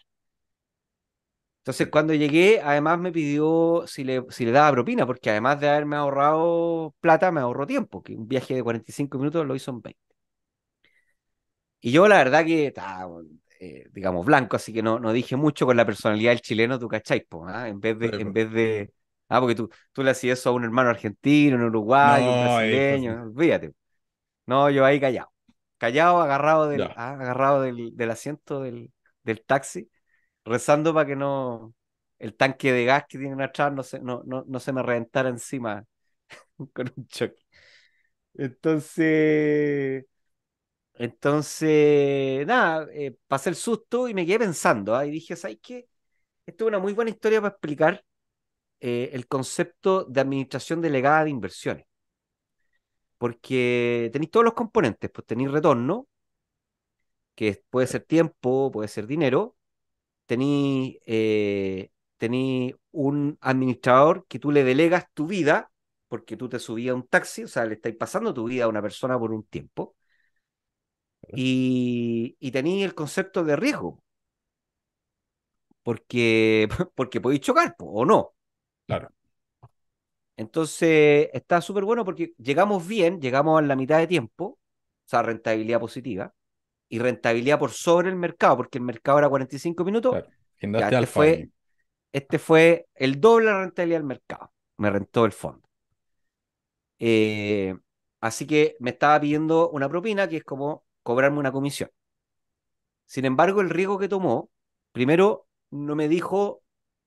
Entonces, cuando llegué, además me pidió si le, daba propina, porque además de haberme ahorrado plata, me ahorró tiempo, que un viaje de 45 minutos lo hizo en 20. Y yo, la verdad, que eh, digamos, blanco, así que no, no dije mucho con la personalidad del chileno, tú cachai, ¿ah? en vez de, en vez de, ah, porque tú, tú le hacías eso a un hermano argentino, un uruguayo, un brasileño, fíjate. No, yo ahí callado, callado, agarrado del, ah, agarrado del, del asiento del, del, taxi, rezando para que no, el tanque de gas que tienen atrás no se, no, no, no se me reventara encima (laughs) con un choque. Entonces, entonces, nada, eh, pasé el susto y me quedé pensando. ¿ah? Y dije, ¿sabes qué? Esto es una muy buena historia para explicar eh, el concepto de administración delegada de inversiones. Porque tenéis todos los componentes, pues tenéis retorno, que puede ser tiempo, puede ser dinero, eh, tenéis un administrador que tú le delegas tu vida, porque tú te subías a un taxi, o sea, le estáis pasando tu vida a una persona por un tiempo y, y tenéis el concepto de riesgo. Porque, (laughs) porque podéis chocar, o no. Claro. Entonces, está súper bueno porque llegamos bien, llegamos a la mitad de tiempo, o sea, rentabilidad positiva, y rentabilidad por sobre el mercado, porque el mercado era 45 minutos. Este, este, fue, el doble de rentabilidad del mercado, me rentó el fondo. Eh, así que me estaba pidiendo una propina que es como cobrarme una comisión. Sin embargo, el riesgo que tomó, primero no me dijo,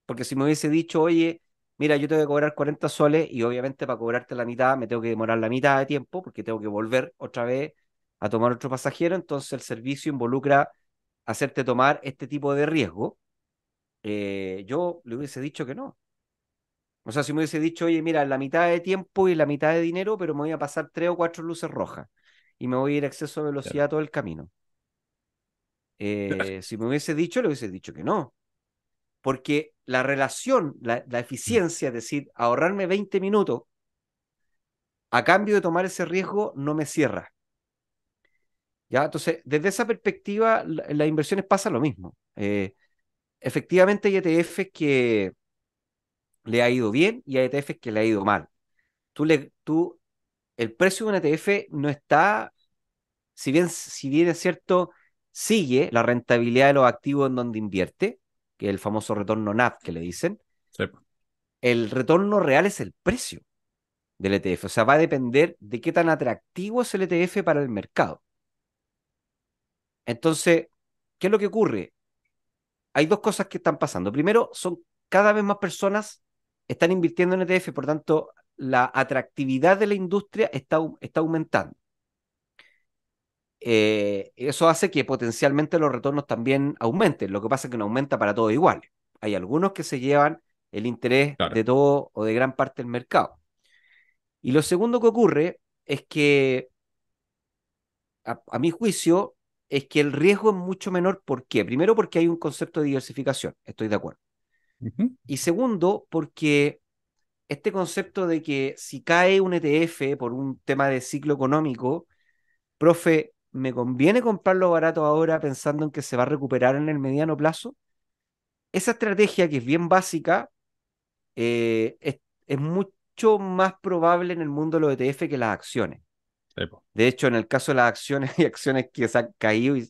porque si me hubiese dicho, oye, mira, yo tengo que cobrar 40 soles y obviamente para cobrarte la mitad me tengo que demorar la mitad de tiempo porque tengo que volver otra vez a tomar otro pasajero, entonces el servicio involucra hacerte tomar este tipo de riesgo. Eh, yo le hubiese dicho que no. O sea, si me hubiese dicho, oye, mira, la mitad de tiempo y la mitad de dinero, pero me voy a pasar tres o cuatro luces rojas y me voy a ir a exceso de velocidad todo el camino. Eh, si me hubiese dicho, le hubiese dicho que no. Porque la relación, la, mm. eficiencia, es decir, ahorrarme 20 minutos a cambio de tomar ese riesgo no me cierra. ¿Ya? Entonces, desde esa perspectiva, las inversiones pasa lo mismo. Eh, efectivamente, hay ETFs que le ha ido bien y hay ETFs que le ha ido mal. Tú, le, tú el precio de un ETF no está, si bien, si bien es cierto, sigue la rentabilidad de los activos en donde invierte, que es el famoso retorno NAV que le dicen, el retorno real es el precio del ETF. O sea, va a depender de qué tan atractivo es el ETF para el mercado. Entonces, ¿qué es lo que ocurre? Hay dos cosas que están pasando. Primero, son cada vez más personas están invirtiendo en ETF, por tanto, la atractividad de la industria está, está aumentando. Eh, eso hace que potencialmente los retornos también aumenten. Lo que pasa es que no aumenta para todos iguales. Hay algunos que se llevan el interés de todo o de gran parte del mercado. Y lo segundo que ocurre es que, a, mi juicio, es que el riesgo es mucho menor. ¿Por qué? Primero, porque hay un concepto de diversificación, estoy de acuerdo. Y segundo, porque este concepto de que si cae un ETF por un tema de ciclo económico, profe, ¿me conviene comprarlo barato ahora pensando en que se va a recuperar en el mediano plazo? Esa estrategia que es bien básica eh, es, mucho más probable en el mundo de los ETF que las acciones. De hecho, en el caso de las acciones, (laughs) hay acciones que se han caído y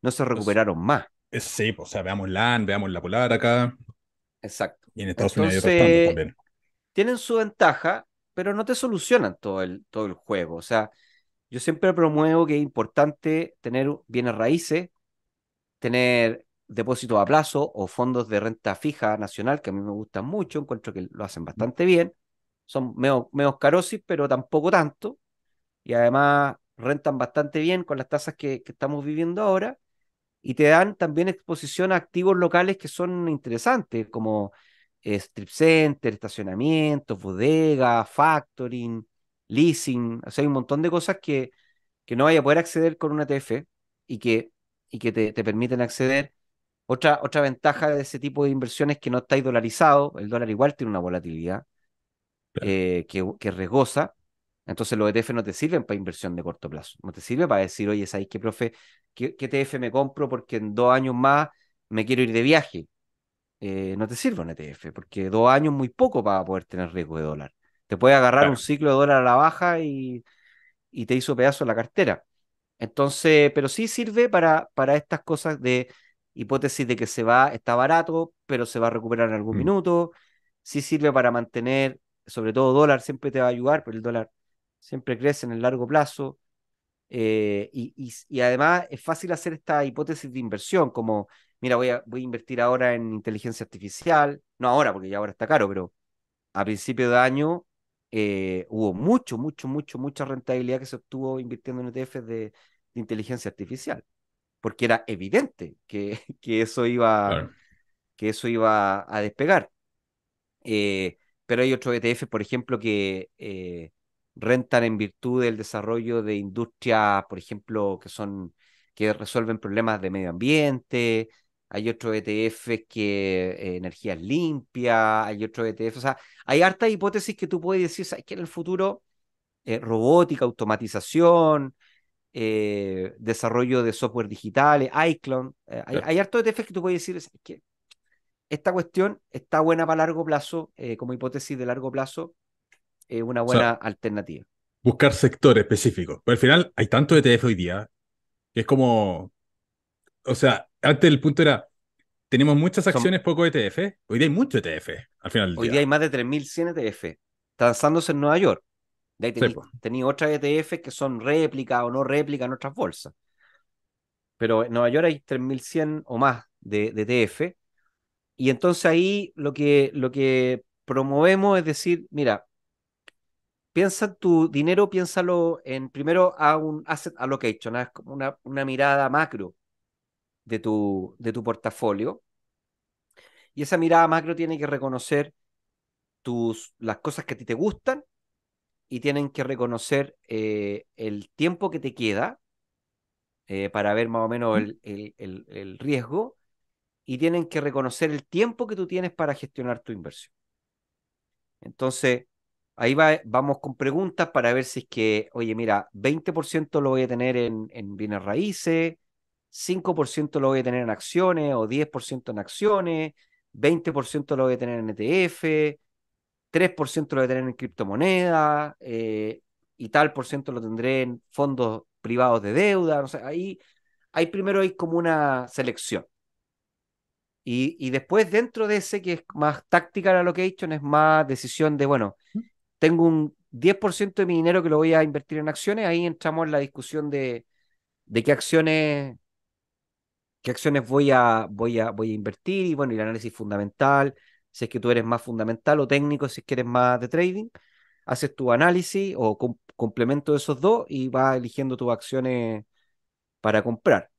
no se recuperaron más. sí, o sea, veamos LAN, veamos la Polar acá. Exacto. Y en Estados Unidos también tienen su ventaja, pero no te solucionan todo el, todo el juego. O sea, yo siempre promuevo que es importante tener bienes raíces, tener depósitos a plazo o fondos de renta fija nacional, que a mí me gustan mucho, encuentro que lo hacen bastante bien. Son menos carosis, pero tampoco tanto. Y además rentan bastante bien con las tasas que, que estamos viviendo ahora. Y te dan también exposición a activos locales que son interesantes, como eh, strip center, estacionamientos, bodega, factoring, leasing, o sea, hay un montón de cosas que, que no vaya a poder acceder con una ETF y que, y que te, permiten acceder. Otra, otra ventaja de ese tipo de inversiones es que no está idolarizado, el dólar igual tiene una volatilidad eh, que, que entonces los ETF no te sirven para inversión de corto plazo, no te sirve para decir, oye, ¿sabes qué, profe? ¿Qué, qué ETF me compro porque en dos años más me quiero ir de viaje? Eh, no te sirve un ETF, porque dos años muy poco para poder tener riesgo de dólar. Te puede agarrar un ciclo de dólar a la baja y, te hizo pedazo la cartera. Entonces, pero sí sirve para, para estas cosas de hipótesis de que se va, está barato, pero se va a recuperar en algún mm. minuto. Sí sirve para mantener, sobre todo dólar, siempre te va a ayudar, pero el dólar siempre crece en el largo plazo. Eh, y, y, además es fácil hacer esta hipótesis de inversión, como mira, voy a, invertir ahora en inteligencia artificial, no ahora, porque ya ahora está caro, pero a principio de año eh, hubo mucho, mucho, mucho, mucha rentabilidad que se obtuvo invirtiendo en ETFs de, inteligencia artificial, porque era evidente que, (laughs) que eso iba... que eso iba a despegar. Eh, pero hay otros ETF, por ejemplo, que eh, rentan en virtud del desarrollo de industrias, por ejemplo, que son que resuelven problemas de medio ambiente, hay otros ETF que eh, energías limpias, hay otros ETF o sea, hay hartas hipótesis que tú puedes decir, ¿sabes? que en el futuro eh, robótica, automatización, eh, desarrollo de software digital, iClone hay, hay, hartos ETF que tú puedes decir, ¿sabes? que esta cuestión está buena para largo plazo, como hipótesis de largo plazo, es una buena alternativa. Buscar sectores específicos, Pero al final hay tanto ETF hoy día que es como, o sea, antes el punto era, tenemos muchas acciones, poco ETF. Hoy día hay mucho ETF, al final Hoy día. hay más de 3.100 ETF, transándose en Nueva York. De ahí tenéis otras ETF que son réplica o no réplica en otras bolsas. Pero en Nueva York hay 3.100 o más de, ETF. E y entonces ahí lo que, lo que promovemos es decir, mira, piensa tu dinero, piénsalo en primero a un asset allocation, una, una mirada macro de tu, de tu portafolio. Y esa mirada macro tiene que reconocer tus, las cosas que a ti te gustan y tienen que reconocer eh, el tiempo que te queda eh, para ver más o menos el, riesgo y tienen que reconocer el tiempo que tú tienes para gestionar tu inversión. Entonces, ahí va, vamos con preguntas para ver si es que, oye, mira, 20% lo voy a tener en, en bienes raíces, 5% lo voy a tener en acciones o 10% en acciones, 20% lo voy a tener en ETF, 3% lo voy a tener en criptomonedas eh, y tal por ciento lo tendré en fondos privados de deuda. O sea, ahí, primero hay como una selección. Y, después dentro de ese que es más táctica la location, es más decisión de, bueno, tengo un 10% de mi dinero que lo voy a invertir en acciones, ahí entramos en la discusión de, de qué acciones qué acciones voy a, voy a, voy a invertir y bueno, el análisis fundamental, si es que tú eres más fundamental o técnico, si es que eres más de trading, haces tu análisis o complemento de esos dos y vas eligiendo tus acciones para comprar.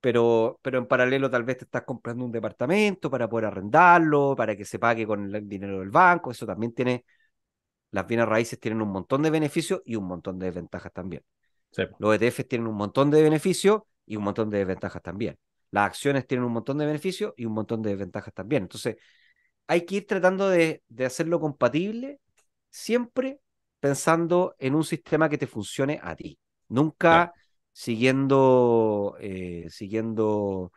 Pero, pero en paralelo tal vez te estás comprando un departamento para poder arrendarlo, para que se pague con el dinero del banco, eso también tiene, las bienes raíces tienen un montón de beneficios y un montón de desventajas también. Los ETFs tienen un montón de beneficios y un montón de desventajas también. Las acciones tienen un montón de beneficios y un montón de desventajas también. Entonces, hay que ir tratando de, hacerlo compatible siempre pensando en un sistema que te funcione a ti. Nunca siguiendo, eh, siguiendo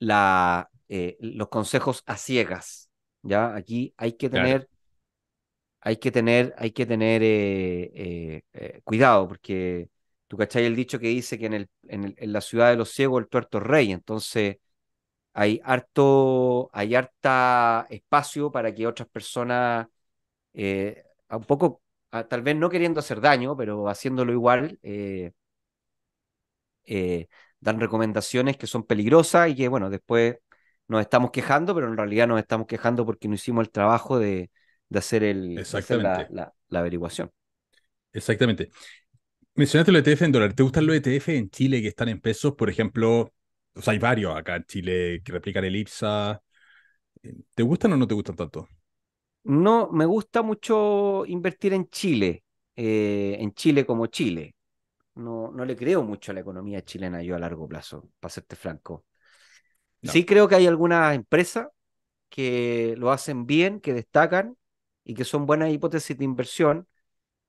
eh, los consejos a ciegas. ¿ya? Aquí hay que tener, hay que tener, hay que tener eh, cuidado, porque tú el dicho que dice que en, el, en, la ciudad de los ciegos el tuerto es rey, entonces hay harto, hay harta espacio para que otras personas, eh, un poco, tal vez no queriendo hacer daño, pero haciéndolo igual, eh, eh, dan recomendaciones que son peligrosas y que, bueno, después nos estamos quejando, pero en realidad nos estamos quejando porque no hicimos el trabajo de, hacer, el, la, la averiguación. Exactamente. Mencionaste los ETF en dólar. ¿Te gustan los ETF en Chile que están en pesos? Por ejemplo, o hay varios acá en Chile que replican el IPSA. Eh, ¿Te gustan o no te gustan tanto? No, me gusta mucho invertir en Chile, eh, en Chile como Chile. No, no le creo mucho a la economía chilena yo a largo plazo, para serte franco. Sí creo que hay algunas empresas que lo hacen bien, que destacan y que son buenas hipótesis de inversión.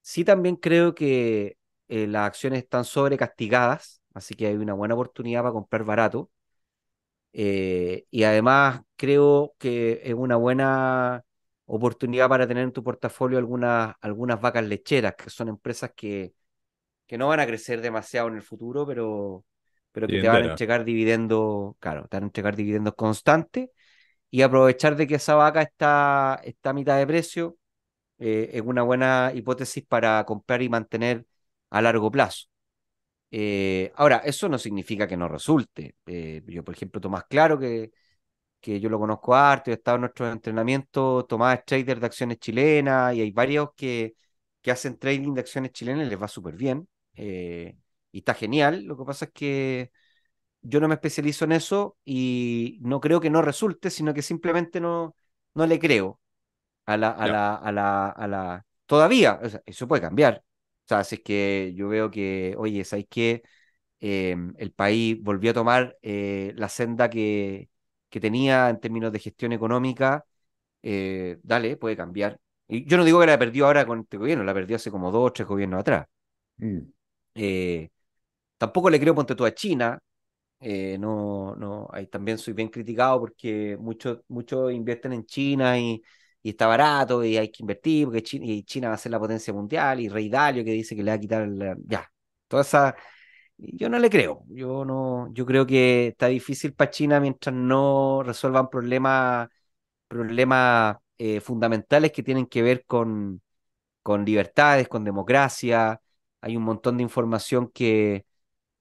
Sí también creo que eh, las acciones están sobrecastigadas, así que hay una buena oportunidad para comprar barato. Eh, y además creo que es una buena oportunidad para tener en tu portafolio algunas, algunas vacas lecheras, que son empresas que, que no van a crecer demasiado en el futuro, pero, pero que te van a entregar dividendos, claro, te van a entregar dividendos constantes y aprovechar de que esa vaca está, a mitad de precio. Eh, es una buena hipótesis para comprar y mantener a largo plazo. Eh, ahora, eso no significa que no resulte. Eh, yo, por ejemplo, Tomás Claro, que, que yo lo conozco harto, he estado en nuestros entrenamientos, Tomás trader de acciones chilenas y hay varios que, hacen trading de acciones chilenas y les va súper bien. Eh, y está genial. Lo que pasa es que yo no me especializo en eso y no creo que no resulte, sino que simplemente no, no le creo a la, a, la, a, la, a la, todavía. eso puede cambiar, o sea, si es que yo veo que, oye, ¿sabes qué? Em, el país volvió a tomar eh, la senda que, que, tenía en términos de gestión económica, eh, dale, puede cambiar. Y yo no digo que la perdió ahora con este gobierno, la perdió hace como dos o tres gobiernos atrás. Mm. Eh, tampoco le creo ponte tú a China. no, no, ahí también soy bien criticado porque muchos muchos invierten en China y, y está barato y hay que invertir porque China, China va a ser la potencia mundial y Rey Dalio que dice que le va a quitar el... ya toda esa yo no le creo yo no yo creo que está difícil para China mientras no resuelvan problemas problemas eh, fundamentales que tienen que ver con con libertades con democracia hay un montón de información que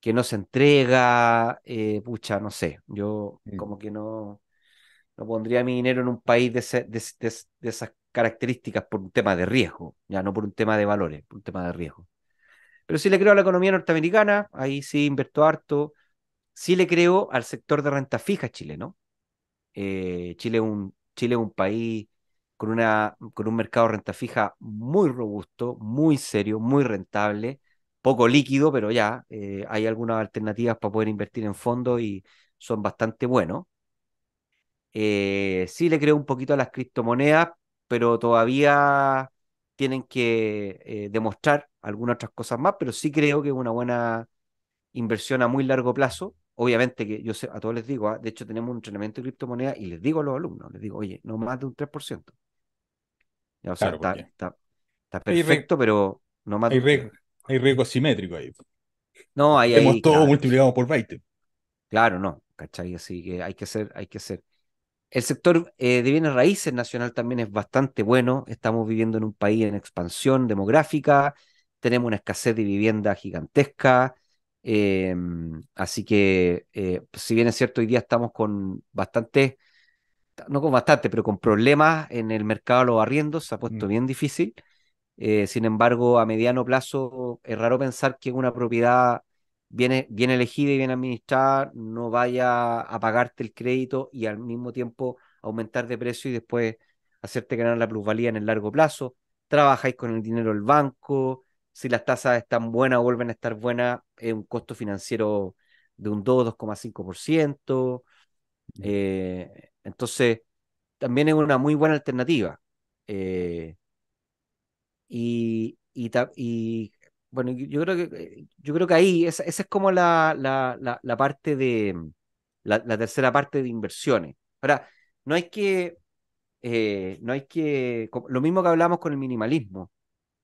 que no se entrega eh, pucha no sé yo como que no no pondría mi dinero en un país de, esas características por un tema de riesgo, ya no por un tema de valores, por un tema de riesgo. Pero sí le creo a la economía norteamericana, ahí sí invierto harto, sí le creo al sector de renta fija chileno. Eh, Chile, un, Chile es un país con, una, con un mercado de renta fija muy robusto, muy serio, muy rentable, poco líquido, pero ya eh, hay algunas alternativas para poder invertir en fondos y son bastante buenos. Eh, sí le creo un poquito a las criptomonedas, pero todavía tienen que eh, demostrar algunas otras cosas más, pero sí creo que es una buena inversión a muy largo plazo. Obviamente que yo a todos les digo, ¿ah? de hecho tenemos un entrenamiento de criptomonedas y les digo a los alumnos, les digo, oye, no más de un 3%. o sea, está, perfecto, pero no más de un Hay riesgo simétrico ahí. No, ahí Hemos todo multiplicado por 20. Claro, no, ¿cachai? Así que hay que ser, hay que ser. El sector eh, de bienes raíces nacional también es bastante bueno. Estamos viviendo en un país en expansión demográfica, tenemos una escasez de vivienda gigantesca. Em, así que, eh, si bien es cierto, hoy día estamos con bastante, no con bastante, pero con problemas en el mercado de los arriendos, se ha mm. puesto bien difícil. Eh, sin embargo, a mediano plazo es raro pensar que una propiedad bien, elegida y bien administrada no vaya a pagarte el crédito y al mismo tiempo aumentar de precio y después hacerte ganar la plusvalía en el largo plazo. Trabajáis con el dinero del banco. Si las tasas están buenas o vuelven a estar buenas, es un costo financiero de un 2, 2,5%. Mm. Eh, entonces, también es una muy buena alternativa. Eh, y, bueno, yo creo que, eh, yo creo que ahí, esa, es como la, parte de, mm, la, tercera parte de inversiones. Ahora, no hay que, eh, no hay que, lo mismo que hablamos con el minimalismo,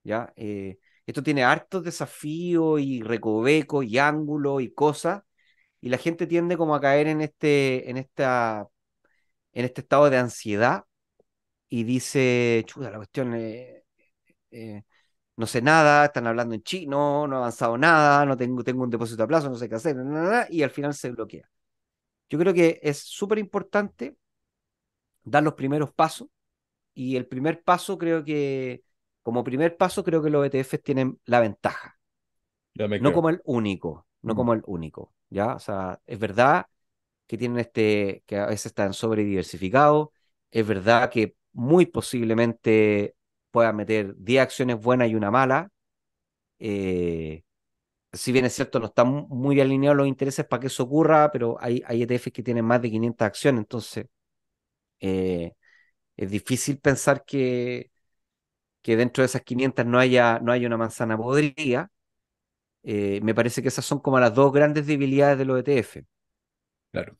¿ya? Eh, esto tiene hartos desafíos y recovecos y ángulos y cosas, y la gente tiende como a caer en este, en esta, en este estado de ansiedad y dice, chuta, la cuestión, eh, no sé nada, están hablando en chino, no ha avanzado nada, no tengo, tengo un depósito a plazo, no sé qué hacer, nada, y al final se bloquea. Yo creo que es súper importante dar los primeros pasos y el primer paso creo que, como primer paso creo que los ETFs tienen la ventaja. no como el único, no como el único, ¿ya? O sea, es verdad que tienen este, que a veces están sobre sobrediversificados, es verdad que muy posiblemente pueda meter 10 acciones buenas y una mala. Eh, si bien es cierto, no están muy alineados los intereses para que eso ocurra, pero hay, hay ETFs que tienen más de 500 acciones, entonces eh, es difícil pensar que, que dentro de esas 500 no haya, no haya una manzana podrida. Eh, me parece que esas son como las dos grandes debilidades de los ETF. Claro.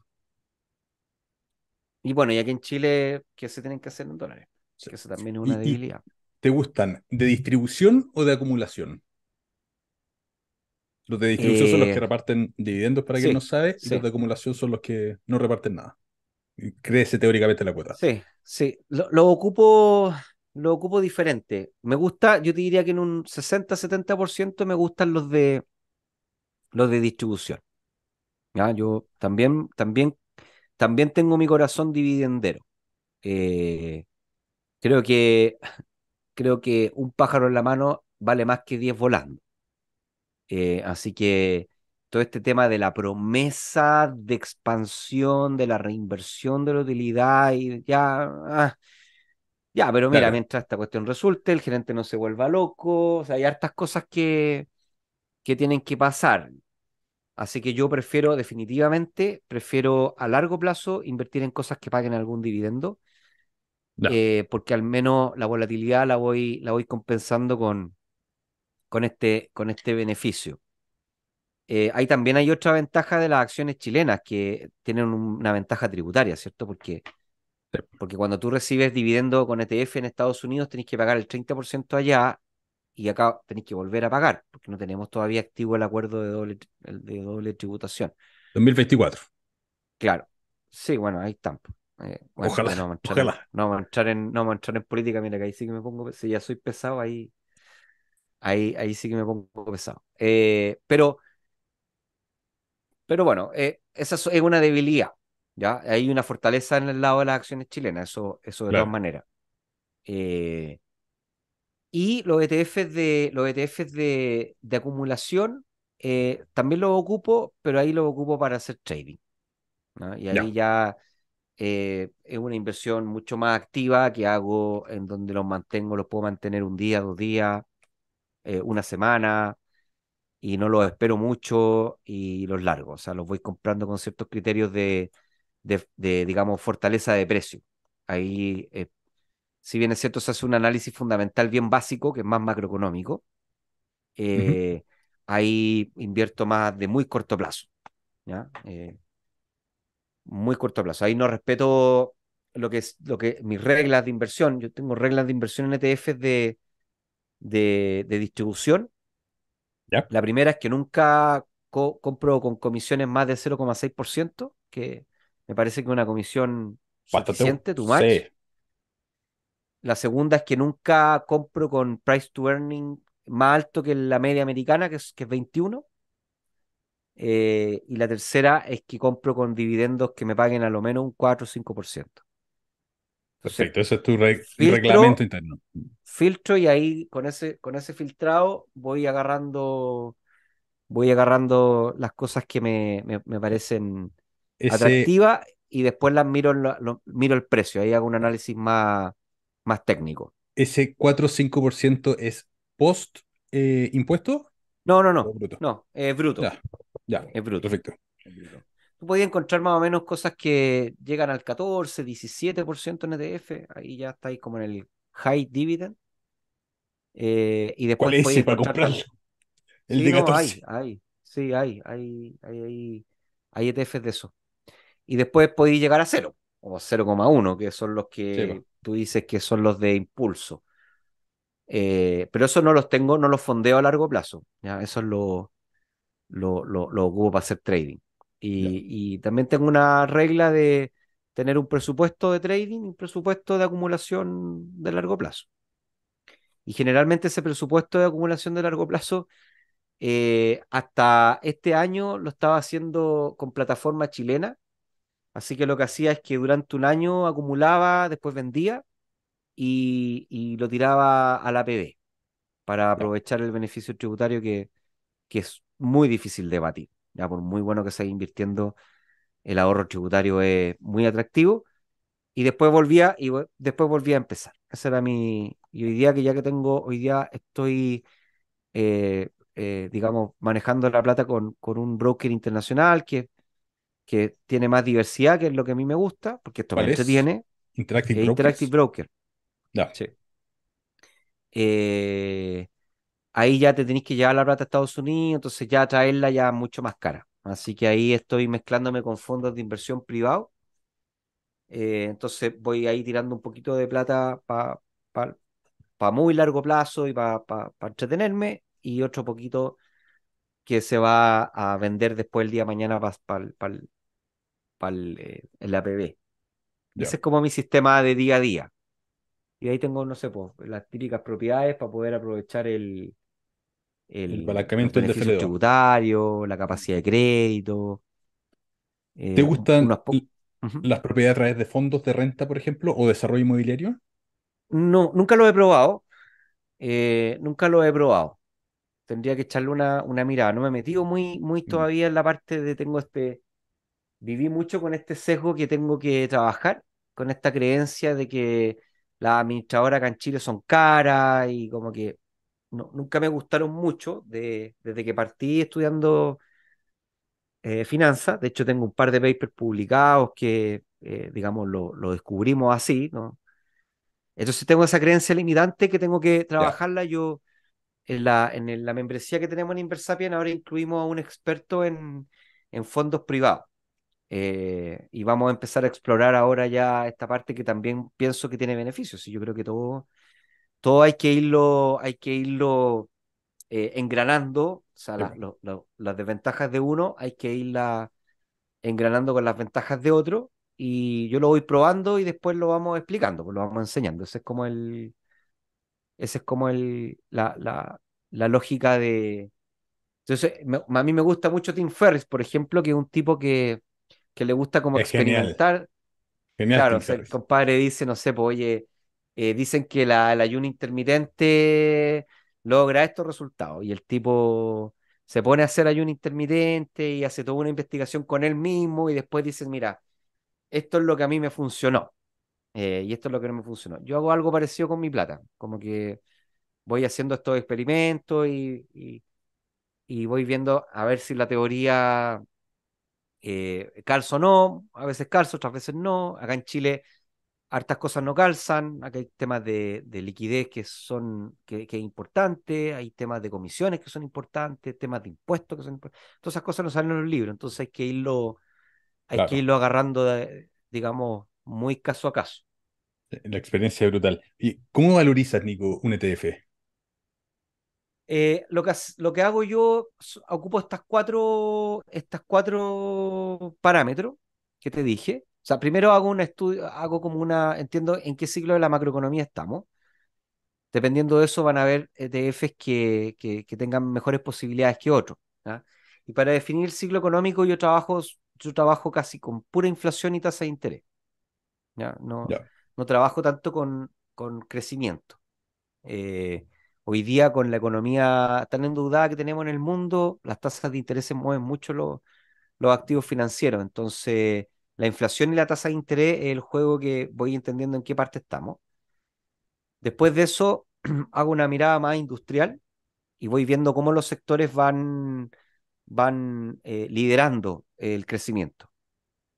Y bueno, y aquí en Chile, ¿qué se tienen que hacer en dólares? Que eso también es una debilidad. ¿Te gustan de distribución o de acumulación? Los de distribución son los que eh, reparten dividendos, para quien no sabe, y los de acumulación son los que no reparten nada. Crece teóricamente la cuota. Sí, sí. Lo, ocupo lo ocupo diferente. Me gusta, yo te diría que en un 60-70% me gustan los de los de distribución. Yo también, también, también tengo mi corazón dividendero. Eh, creo que creo que un pájaro en la mano vale más que 10 volando. Eh, así que todo este tema de la promesa de expansión, de la reinversión de la utilidad y ya... Ah, ya, pero mira, mientras esta cuestión resulte, el gerente no se vuelva loco, o sea, hay hartas cosas que, que tienen que pasar. Así que yo prefiero, definitivamente, prefiero a largo plazo invertir en cosas que paguen algún dividendo eh, porque al menos la volatilidad la voy, la voy compensando con, con, este, con este beneficio. Eh, también hay otra ventaja de las acciones chilenas que tienen una ventaja tributaria, ¿cierto? Porque, porque cuando tú recibes dividendo con ETF en Estados Unidos tenés que pagar el 30% allá y acá tenés que volver a pagar, porque no tenemos todavía activo el acuerdo de doble, de doble tributación. 2024. Claro. Sí, bueno, ahí estamos. Eh, ojalá, no en, política, mira que ahí sí que me pongo, si ya soy pesado, ahí, ahí, ahí sí que me pongo pesado. Eh, pero, pero bueno, eh, esa es una debilidad, ¿ya? Hay una fortaleza en el lado de las acciones chilenas, eso, eso de todas maneras. y los ETFs de, los e de, acumulación también los ocupo, pero ahí los ocupo para hacer trading. Y ahí ya eh, es una inversión mucho más activa que hago en donde los mantengo, los puedo mantener un día, dos días, eh, una semana, y no los espero mucho y los largo. O sea, los voy comprando con ciertos criterios de, digamos, fortaleza de precio. Ahí, eh, si bien es cierto, se hace un análisis fundamental bien básico, que es más macroeconómico. Ahí invierto más de muy corto plazo. ¿ya? muy corto plazo. Ahí no respeto lo que es lo que mis reglas de inversión. Yo tengo reglas de inversión en ETF de, de, distribución. La primera es que nunca compro con comisiones más de 0,6%, que me parece que es una comisión suficiente, tu match. La segunda es que nunca compro con price to earning más alto que la media americana, que es, que es 21. Eh, y la tercera es que compro con dividendos que me paguen a lo menos un 4 o 5%. Perfecto, ese es tu reglamento interno. Filtro y ahí con ese, con ese filtrado voy agarrando, voy agarrando las cosas que me, parecen atractivas y después las miro, miro el precio, ahí hago un análisis más, más técnico. ¿Ese 4 o 5% es post eh, impuesto? No, no, no. No, es bruto. Ya, es bruto. Perfecto. Tú podías encontrar más o menos cosas que llegan al 14, 17% en ETF. Ahí ya estáis como en el high dividend. Eh, y después ¿Cuál es ese para comprarlo? El de 14. sí, hay, hay, hay, hay ETFs de eso. Y después podéis llegar a cero, o 0,1, que son los que tú dices que son los de impulso. Eh, pero eso no los tengo, no los fondeo a largo plazo. Eso es lo, lo, lo, ocupo para hacer trading. Y, también tengo una regla de tener un presupuesto de trading y un presupuesto de acumulación de largo plazo. Y generalmente ese presupuesto de acumulación de largo plazo, eh, hasta este año lo estaba haciendo con plataforma chilena. Así que lo que hacía es que durante un año acumulaba, después vendía y, lo tiraba a la PB para aprovechar el beneficio tributario que, que es muy difícil de batir. Ya por muy bueno que sea invirtiendo, el ahorro tributario es muy atractivo. Y después volvía y después volvía a empezar. ese era mi. Y hoy día que ya que tengo, hoy día estoy, eh, eh, digamos, manejando la plata con, con un broker internacional que, que tiene más diversidad, que es lo que a mí me gusta, porque esto me entretiene. Interactive, Interactive Broker. Eh, ahí ya te tenés que llevar la plata a Estados Unidos, entonces ya traerla ya mucho más cara. Así que ahí estoy mezclándome con fondos de inversión privado. Eh, entonces voy ahí tirando un poquito de plata para muy largo plazo y para entretenerme y otro poquito que se va a vender después el día de mañana para el, el APB. Ese es como mi sistema de día a día y ahí tengo, no sé, pues, las típicas propiedades para poder aprovechar el, el, el tributario, la capacidad de crédito. ¿Te eh, gustan las propiedades a través de fondos de renta, por ejemplo, o desarrollo inmobiliario? No, nunca lo he probado. Eh, nunca lo he probado. Tendría que echarle una, una mirada. No me he metido muy, muy mm. todavía en la parte de tengo este. Viví mucho con este sesgo que tengo que trabajar, con esta creencia de que las administradoras acá en Chile son caras y como que nunca me gustaron mucho desde que partí estudiando eh, finanzas. De hecho, tengo un par de papers publicados que, eh, digamos, lo, descubrimos así, ¿no? Entonces tengo esa creencia limitante que tengo que trabajarla. Yo, en la, en la membresía que tenemos en Inversapien, ahora incluimos a un experto en, en fondos privados. Eh, y vamos a empezar a explorar ahora ya esta parte que también pienso que tiene beneficios. Y yo creo que todo, todo hay que irlo, hay que irlo eh, engranando. O sea, las desventajas de uno hay que irla engranando con las ventajas de otro. Y yo lo voy probando y después lo vamos explicando, pues lo vamos enseñando. Ese es como el. Ese es como el, la, lógica de. Entonces, a mí me gusta mucho Tim Ferris por ejemplo, que es un tipo que, que le gusta como experimentar. Genial. claro, el compadre dice, no sé, pues oye, eh, dicen que la, el ayuno intermitente logra estos resultados y el tipo se pone a hacer ayuno intermitente y hace toda una investigación con él mismo y después dice, mira, esto es lo que a mí me funcionó eh, y esto es lo que no me funcionó. Yo hago algo parecido con mi plata, como que voy haciendo estos experimentos y voy viendo a ver si la teoría eh, calzo no, a veces calzo, otras veces no. Acá en Chile hartas cosas no calzan, acá hay temas de, liquidez que son que, importante, hay temas de comisiones que son importantes, temas de impuestos que son importantes. Todas esas cosas no salen en los libros, entonces hay que irlo, hay que irlo agarrando, digamos, muy caso a caso. Eh, la experiencia es brutal. ¿Y cómo valorizas, Nico, un ETF? Eh, lo, que, lo que hago yo, ocupo estas cuatro, estas cuatro parámetros que te dije. O sea, primero hago un estudio, hago como una, entiendo en qué ciclo de la macroeconomía estamos. Dependiendo de eso van a haber ETFs que, que, tengan mejores posibilidades que otros. Y para definir el ciclo económico yo trabajo, yo trabajo casi con pura inflación y tasa de interés. ¿no? trabajo tanto con, con crecimiento. Eh, Hoy día con la economía tan endeudada que tenemos en el mundo, las tasas de interés mueven mucho los, activos financieros. Entonces, la inflación y la tasa de interés es el juego que voy entendiendo en qué parte estamos. Después de eso, (clears throat) hago una mirada más industrial y voy viendo cómo los sectores van, van eh, liderando el crecimiento.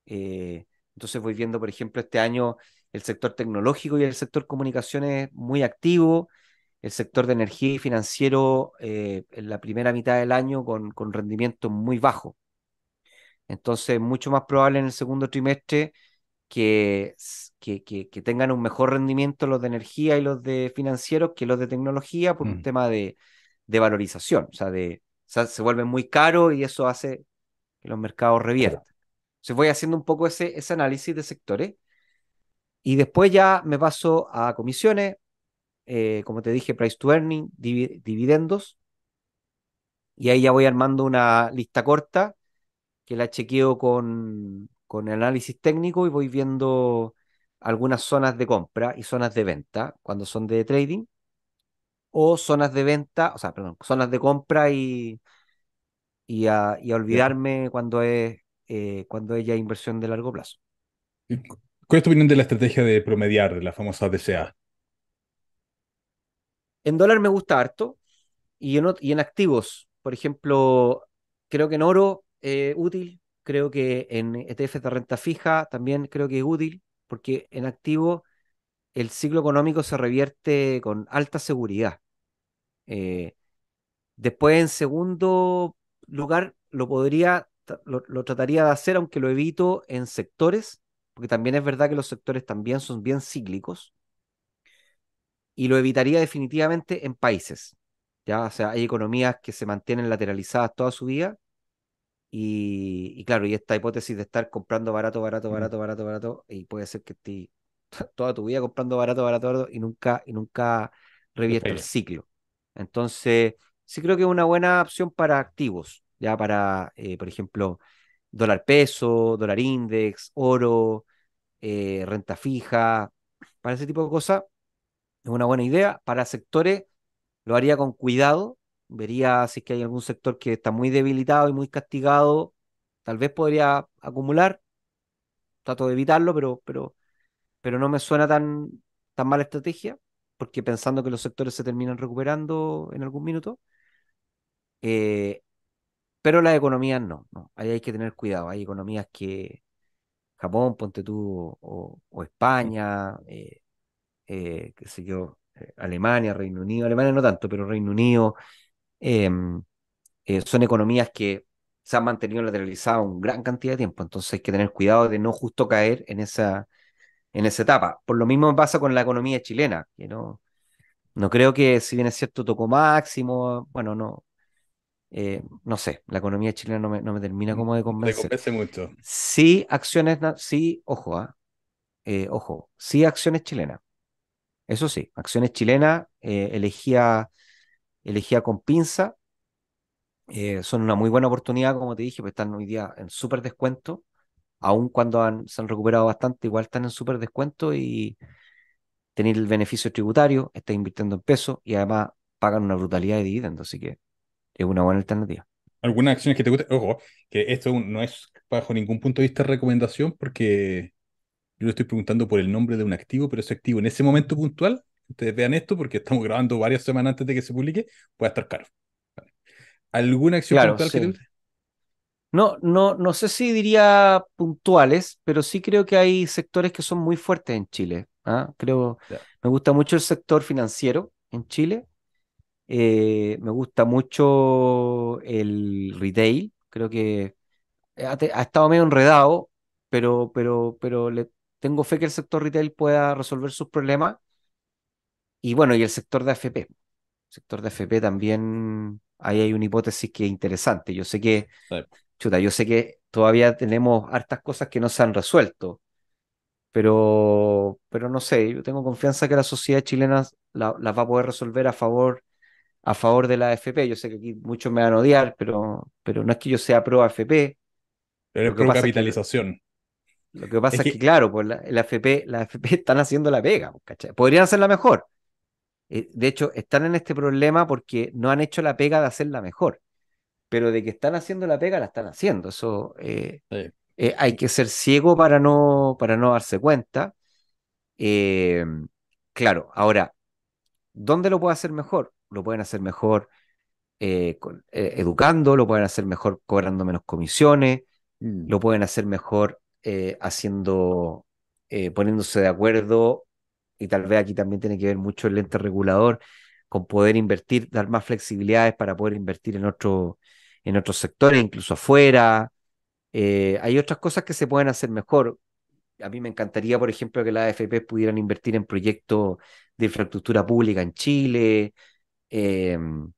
Eh, entonces voy viendo, por ejemplo, este año el sector tecnológico y el sector comunicaciones muy activo, el sector de energía y financiero eh, en la primera mitad del año con, con rendimientos muy bajo. Entonces, mucho más probable en el segundo trimestre que, que, tengan un mejor rendimiento los de energía y los de financieros que los de tecnología por un mm. tema de, valorización. O sea, de, se vuelven muy caro y eso hace que los mercados reviertan. Entonces, voy haciendo un poco ese, ese análisis de sectores. Y después ya me paso a comisiones, eh, como te dije, price to earning, dividendos. Y ahí ya voy armando una lista corta que la chequeo con, análisis técnico y voy viendo algunas zonas de compra y zonas de venta cuando son de trading o zonas de venta, o sea, perdón, zonas de compra y, y, a, olvidarme cuando es eh, cuando es ya inversión de largo plazo. ¿Cuál es tu opinión de la estrategia de promediar, de la famosa DCA? En dólar me gusta harto y en, y en activos, por ejemplo, creo que en oro es eh, útil, creo que en ETF de renta fija también creo que es útil, porque en activo el ciclo económico se revierte con alta seguridad. Eh, después, en segundo lugar, lo podría, lo, trataría de hacer, aunque lo evito en sectores, porque también es verdad que los sectores también son bien cíclicos y lo evitaría definitivamente en países. ¿ya? O sea, hay economías que se mantienen lateralizadas toda su vida y, claro, y esta hipótesis de estar comprando barato, barato, barato, barato, barato, y puede ser que estés (laughs) toda tu vida comprando barato, barato, barato y nunca, y nunca revierta el ciclo. Entonces, sí creo que es una buena opción para activos, ya para, eh, por ejemplo, dólar peso, dólar index, oro, eh, renta fija, para ese tipo de cosas es una buena idea. Para sectores lo haría con cuidado, vería si es que hay algún sector que está muy debilitado y muy castigado, tal vez podría acumular, trato de evitarlo, pero, pero, pero no me suena tan, tan mala estrategia, porque pensando que los sectores se terminan recuperando en algún minuto, eh, pero las economías no, ahí hay que tener cuidado, hay economías que Japón, ponte tú, o, España, eh, eh, qué eh, Alemania, Reino Unido, Alemania no tanto, pero Reino Unido, em, eh, son economías que se han mantenido lateralizadas un gran cantidad de tiempo, entonces hay que tener cuidado de no justo caer en esa, en esa etapa. Por lo mismo pasa con la economía chilena, que no, no creo que, si bien es cierto, tocó máximo, bueno, no. no sé, la economía chilena no me, no me termina como de (laughs) convencer. Me mucho. Sí, acciones, sí, ojo, ¿ah? ojo, sí, acciones chilenas eso sí, Acciones Chilenas eh, elegía, elegía con pinza. Eh, son una muy buena oportunidad, como te dije, porque están hoy día en súper descuento. Aun cuando se han recuperado bastante, igual están en súper descuento y tener el beneficio tributario, estás invirtiendo en pesos y además pagan una brutalidad de dividendos, así que es una buena alternativa. ¿Algunas acciones que te gustan? Ojo, que esto no es bajo ningún punto de vista recomendación porque yo le estoy preguntando por el nombre de un activo, pero ese activo en ese momento puntual, ustedes vean esto porque estamos grabando varias semanas antes de que se publique, puede estar caro. ¿Alguna acción puntual que te no, no, no sé si diría puntuales, pero sí creo que hay sectores que son muy fuertes en Chile. ¿ah? Creo, me gusta mucho el sector financiero en Chile. Eh, me gusta mucho el retail. Creo que ha, ha estado medio enredado, pero, pero, pero le, tengo fe que el sector retail pueda resolver sus problemas. Y bueno, y el sector de AFP. El sector de AFP también, ahí hay una hipótesis que es interesante. Yo sé que, chuta, yo sé que todavía tenemos hartas cosas que no se han resuelto, pero, pero no sé, yo tengo confianza que la sociedad chilena las va a poder resolver a favor, a favor de la AFP. Yo sé que aquí muchos me van a odiar, pero, pero no es que yo sea pro AFP. Pero es pro capitalización. Lo que pasa es, que, claro, pues la, FP, la (laughs) están haciendo la pega, pues, Podrían hacerla mejor. Eh, de hecho, están en este problema porque no han hecho la pega de hacerla mejor. Pero de que están haciendo la pega, la están haciendo. Eso eh, eh, hay que ser ciego para no, para no darse cuenta. claro, ahora, ¿dónde lo puede hacer mejor? Lo pueden hacer mejor educando, lo pueden hacer mejor cobrando menos comisiones, mm. lo pueden hacer mejor eh, haciendo, eh, poniéndose de acuerdo, y tal vez aquí también tiene que ver mucho el ente regulador, con poder invertir, dar más flexibilidades para poder invertir en, en otros sectores, incluso afuera. Eh, hay otras cosas que se pueden hacer mejor. A mí me encantaría, por ejemplo, que las AFP pudieran invertir en proyectos de infraestructura pública en Chile, em,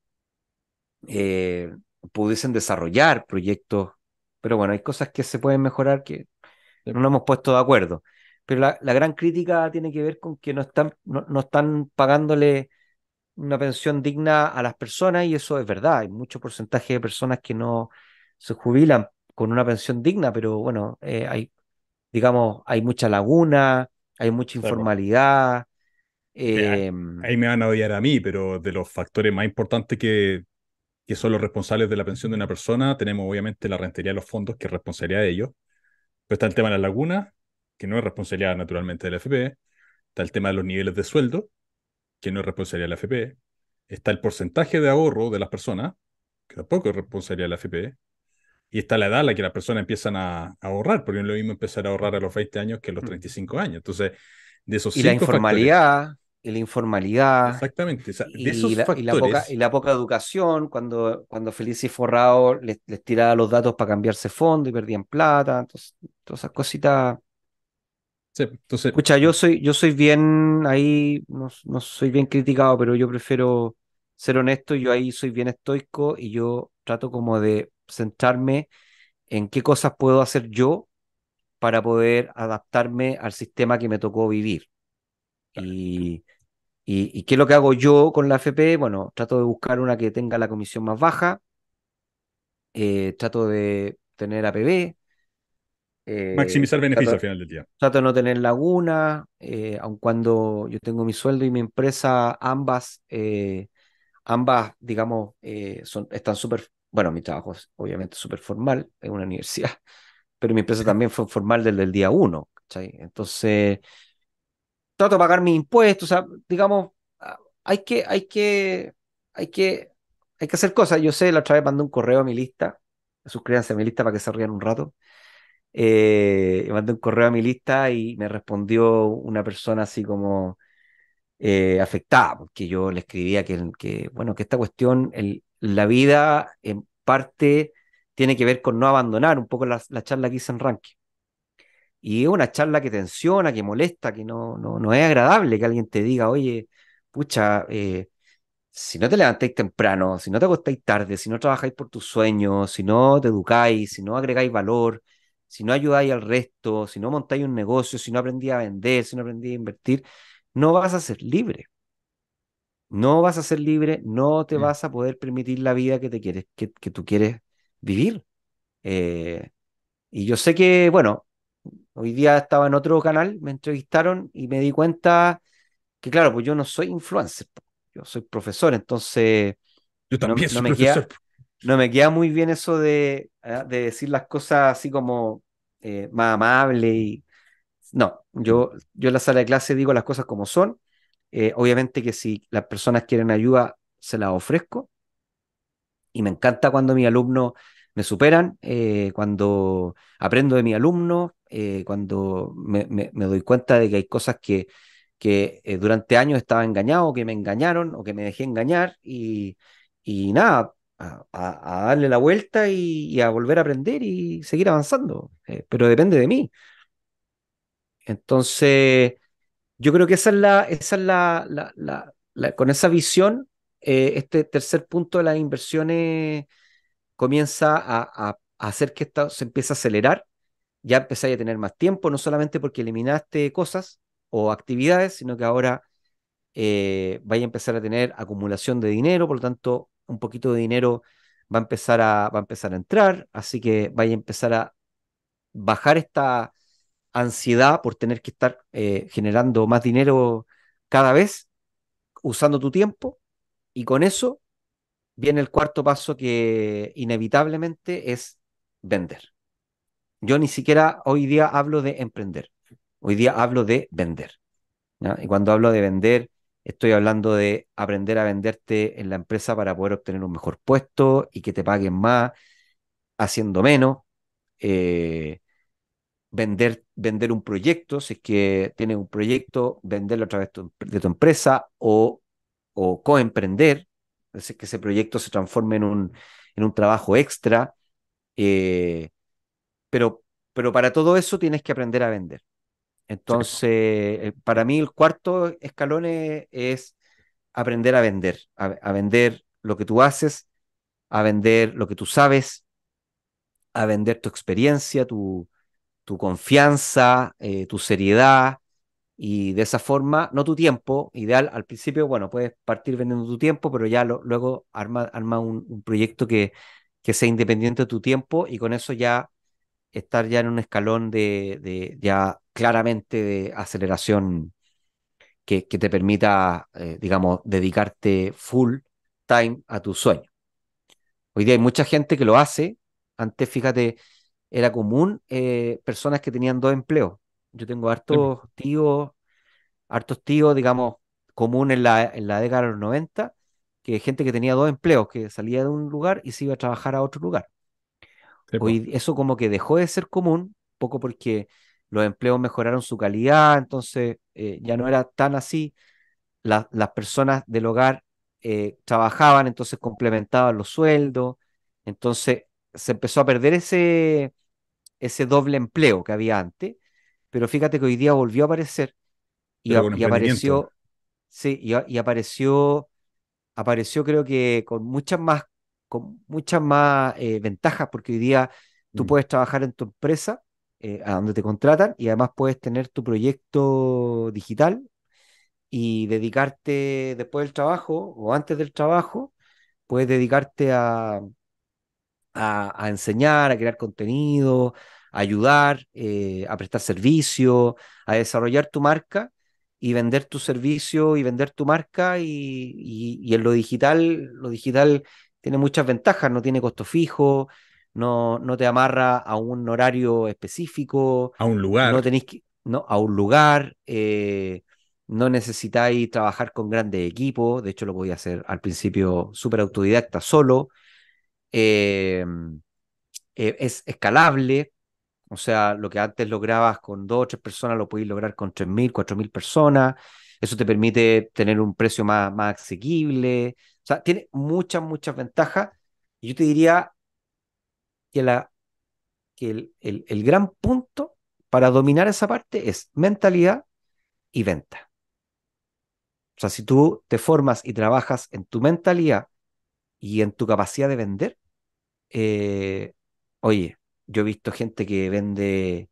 pudiesen desarrollar proyectos pero bueno, hay cosas que se pueden mejorar que no hemos puesto de acuerdo. Pero la, gran crítica tiene que ver con que no están, no, están pagándole una pensión digna a las personas y eso es verdad. Hay mucho porcentaje de personas que no se jubilan con una pensión digna, pero bueno, eh, hay, digamos, hay mucha laguna, hay mucha informalidad. Em, ahí me van a odiar a mí, pero de los factores más importantes que, que son los responsables de la pensión de una persona, tenemos obviamente la rentería de los fondos, que es responsabilidad de ellos, pero está el tema de las lagunas, que no es responsabilidad naturalmente de la FP. Está el tema de los niveles de sueldo, que no es responsabilidad de la FP. Está el porcentaje de ahorro de las personas, que tampoco es responsabilidad de la FP. Y está la edad a la que las personas empiezan a, ahorrar, porque no es lo mismo empezar a ahorrar a los 20 años que a los 35 mm. años. Entonces, de esos... Y la informalidad y la informalidad. Exactamente, y, la, poca, educación, cuando, cuando y Forrado les, les, tiraba los datos para cambiarse fondo y perdían plata, entonces, todas esas cositas. entonces... Escucha, yo soy, yo soy bien ahí, no, soy bien criticado, pero yo prefiero ser honesto, yo ahí soy bien estoico y yo trato como de centrarme en qué cosas puedo hacer yo para poder adaptarme al sistema que me tocó vivir. Y, ¿Y, qué es lo que hago yo con la FP? Bueno, trato de buscar una que tenga la comisión más baja, eh, trato de tener APB. Eh, Maximizar beneficios al final del día. Trato de no tener laguna, eh, aun cuando yo tengo mi sueldo y mi empresa, ambas, ambas, digamos, son, están súper, bueno, mi trabajo es obviamente súper formal en una (laughs) universidad, pero mi empresa también fue formal desde el día uno, Entonces rato pagar mis impuestos, o sea, digamos, ah, hay que, hay que, hay que, hay que hacer cosas. Yo sé, la otra vez mandé un correo a mi lista, suscríbanse a mi lista para que se rían un rato. Eh, mandé un correo a mi lista y me respondió una persona así como eh, afectada, porque yo le escribía que, bueno, que esta cuestión, el, la vida en parte tiene que ver con no abandonar, un poco la, la charla que hice en Ranking. Y es una charla que tensiona, que molesta, que no, no, no es agradable que alguien te diga, oye, pucha, eh, si no te levantáis temprano, si no te acostáis tarde, si no trabajáis por tus sueños, si no te educáis, si no agregáis valor, si no ayudáis al resto, si no montáis un negocio, si no aprendí a vender, si no aprendí a invertir, no vas a ser libre. No vas a ser libre, no te mm. vas a poder permitir la vida que te quieres, que, tú quieres vivir. Eh, y yo sé que, bueno, Hoy día estaba en otro canal, me entrevistaron y me di cuenta que, claro, pues yo no soy influencer, yo soy profesor, entonces yo también no, me no me queda muy bien eso de, ah, decir las cosas así como eh, más amable y... No, yo, yo en la sala de clase digo las cosas como son. Eh, obviamente que si las personas quieren ayuda, se las ofrezco. Y me encanta cuando mis alumnos me superan, eh, cuando aprendo de mis alumnos, eh, cuando me, doy cuenta de que hay cosas que, eh, durante años estaba engañado, que me engañaron o que me dejé engañar y, nada, a, darle la vuelta y, a volver a aprender y seguir avanzando, eh, pero depende de mí. Entonces, yo creo que esa es la, esa es la, con esa visión, este tercer punto de las inversiones comienza a, a hacer que esto se empiece a acelerar ya empezáis a tener más tiempo, no solamente porque eliminaste cosas o actividades, sino que ahora eh, vais a empezar a tener acumulación de dinero, por lo tanto, un poquito de dinero va a empezar a, empezar a entrar, así que vais a empezar a bajar esta ansiedad por tener que estar eh, generando más dinero cada vez, usando tu tiempo, y con eso viene el cuarto paso que inevitablemente es vender. Yo ni siquiera hoy día hablo de emprender, hoy día hablo de vender. Y cuando hablo de vender, estoy hablando de aprender a venderte en la empresa para poder obtener un mejor puesto y que te paguen más, haciendo menos. Eh, vender, vender un proyecto, si es que tienes un proyecto, venderlo a través de tu empresa o, o coemprender, es que ese proyecto se transforme en un, en un trabajo extra. Eh, pero, para todo eso tienes que aprender a vender. Entonces, eh, para mí el cuarto escalón e, es, aprender a vender, a, vender lo que tú haces, a vender lo que tú sabes, a vender tu experiencia, tu, tu confianza, eh, tu seriedad, y de esa forma, no tu tiempo, ideal al principio, bueno, puedes partir vendiendo tu tiempo, pero ya luego arma, arma un, un proyecto que, que sea independiente de tu tiempo y con eso ya estar ya en un escalón de, ya claramente de aceleración que, te permita, eh, digamos, dedicarte full time a tu sueño. Hoy día hay mucha gente que lo hace. Antes, fíjate, era común eh, personas que tenían dos empleos. Yo tengo hartos tíos, hartos tíos, digamos, común en la, en la década de los 90, que gente que tenía dos empleos, que salía de un lugar y se iba a trabajar a otro lugar. Hoy, eso como que dejó de ser común, poco porque los empleos mejoraron su calidad, entonces eh, ya no era tan así. las personas del hogar eh, trabajaban, entonces complementaban los sueldos, entonces se empezó a perder ese, ese doble empleo que había antes, pero fíjate que hoy día volvió a aparecer y, apareció, y, apareció, apareció creo que con muchas más con muchas más eh, ventajas, porque hoy día tú mm. puedes trabajar en tu empresa, eh, a donde te contratan, y además puedes tener tu proyecto digital y dedicarte después del trabajo o antes del trabajo, puedes dedicarte a, a, enseñar, a crear contenido, a ayudar, eh, a prestar servicio, a desarrollar tu marca y vender tu servicio y vender tu marca y, y, en lo digital, lo digital tiene muchas ventajas, no tiene costo fijo, no, no te amarra a un horario específico. A un lugar. No tenéis no, a un lugar, eh, no necesitáis trabajar con grandes equipos, de hecho lo podía hacer al principio súper autodidacta solo, eh, eh, es escalable, o sea, lo que antes lograbas con dos o tres personas lo podéis lograr con tres mil, cuatro mil personas, eso te permite tener un precio más, más asequible, o sea, tiene muchas, muchas ventajas. Y yo te diría que, la, que el, gran punto para dominar esa parte es mentalidad y venta. O sea, si tú te formas y trabajas en tu mentalidad y en tu capacidad de vender, eh, oye, yo he visto gente que vende,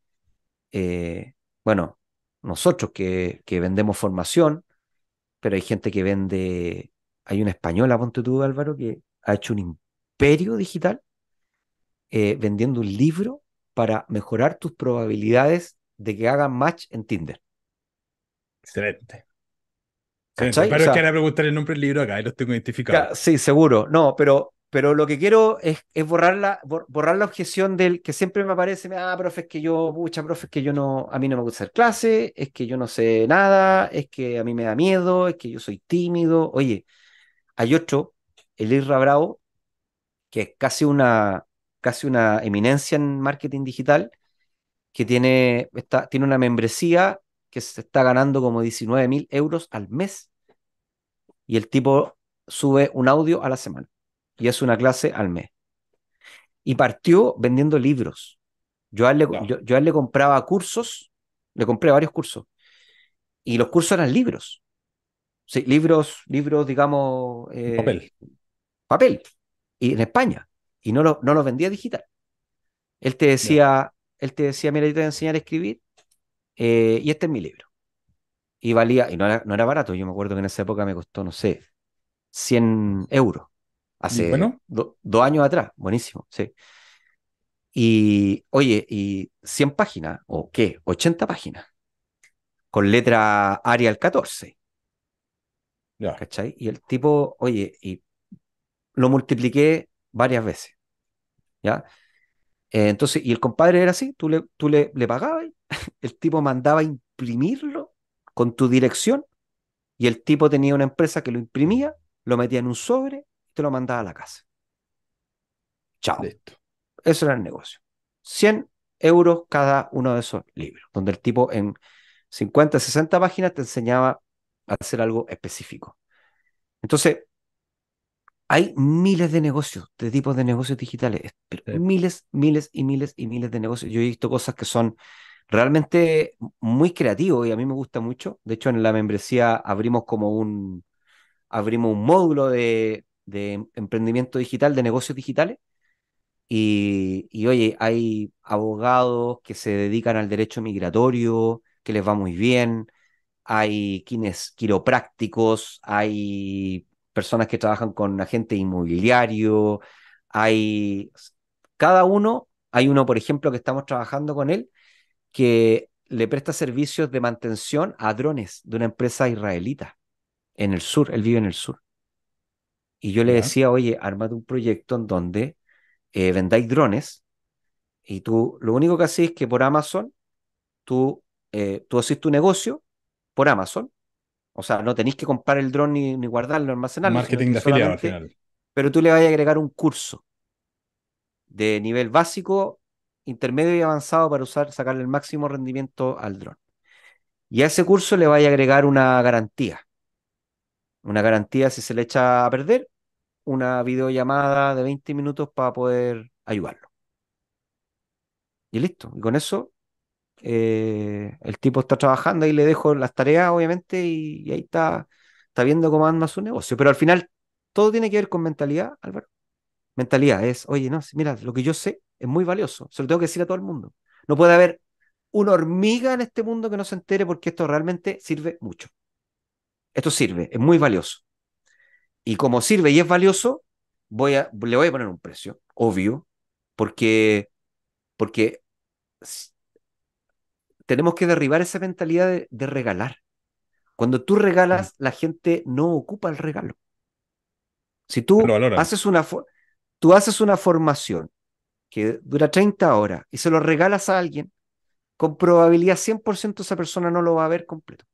eh, bueno, nosotros que, que, vendemos formación, pero hay gente que vende hay una española, ponte tú, Álvaro, que ha hecho un imperio digital eh, vendiendo un libro para mejorar tus probabilidades de que hagan match en Tinder. Excelente. Pero que ahora preguntar el nombre del libro acá, y los tengo identificado. Sí, seguro. No, pero, pero lo que quiero es, borrar, la, objeción del que siempre me aparece, ah, profe, es que yo, mucha profe, es que yo no, a mí no me gusta hacer clase, es que yo no sé nada, es que a mí me da miedo, es que yo soy tímido. Oye, hay otro, el Bravo, que es casi una, casi una eminencia en marketing digital, que tiene, está, tiene una membresía que se está ganando como 19 mil euros al mes. Y el tipo sube un audio a la semana y hace una clase al mes. Y partió vendiendo libros. Yo yo, yo a él le compraba cursos, le compré varios cursos. Y los cursos eran libros. Sí, libros, libros, digamos. Eh, papel. Papel. Y en España. Y no, no los vendía digital. Él te decía, él te decía, mira, yo te voy a enseñar a escribir. Eh, y este es mi libro. Y valía, y no era, barato. Yo me acuerdo que en esa época me costó, no sé, 100 euros. Hace dos años atrás. Buenísimo, sí. Y, oye, y 100 páginas, o qué, 80 páginas, con letra Arial 14. Y el tipo, oye, y lo multipliqué varias veces. ¿Ya? Eh, entonces, y el compadre era así, tú le, tú le, pagabas, (laughs) el tipo mandaba imprimirlo con tu dirección y el tipo tenía una empresa que lo imprimía, lo metía en un sobre y te lo mandaba a la casa. Chao. Eso era el negocio. 100 euros cada uno de esos libros, donde el tipo en 50, 60 páginas te enseñaba hacer algo específico. Entonces, hay miles de negocios, de tipos de negocios digitales, pero miles, miles y miles y miles de negocios. Yo he visto cosas que son realmente muy creativos y a mí me gusta mucho. De hecho, en la membresía abrimos como un, abrimos un módulo de, emprendimiento digital, de negocios digitales. Y, y, oye, hay abogados que se dedican al derecho migratorio, que les va muy bien, hay quienes quiroprácticos, hay personas que trabajan con agente inmobiliario, hay cada uno, hay uno por ejemplo que estamos trabajando con él que le presta servicios de mantención a drones de una empresa israelita en el sur, él vive en el sur. Y yo le decía, oye, armate un proyecto en donde eh, vendáis drones y tú lo único que haces es que por Amazon tú, eh, tú haces tu negocio, por Amazon. O sea, no tenéis que comprar el dron ni, guardarlo, almacenarlo. Marketing de afiliado Pero tú le vas a agregar un curso de nivel básico, intermedio y avanzado para usar, sacarle el máximo rendimiento al dron. Y a ese curso le vas a agregar una garantía. Una garantía si se le echa a perder, una videollamada de 20 minutos para poder ayudarlo. Y listo. Y con eso eh, el tipo está trabajando, y le dejo las tareas, obviamente, y, ahí está, está viendo cómo anda su negocio. Pero al final, todo tiene que ver con mentalidad, Álvaro. Mentalidad es, oye, no, mira, lo que yo sé es muy valioso, se lo tengo que decir a todo el mundo. No puede haber una hormiga en este mundo que no se entere porque esto realmente sirve mucho. Esto sirve, es muy valioso. Y como sirve y es valioso, voy a, le voy a poner un precio, obvio, porque, porque tenemos que derribar esa mentalidad de, regalar. Cuando tú regalas, la gente no ocupa el regalo. Si tú haces, una tú haces una formación que dura 30 horas y se lo regalas a alguien, con probabilidad 100% esa persona no lo va a ver completo.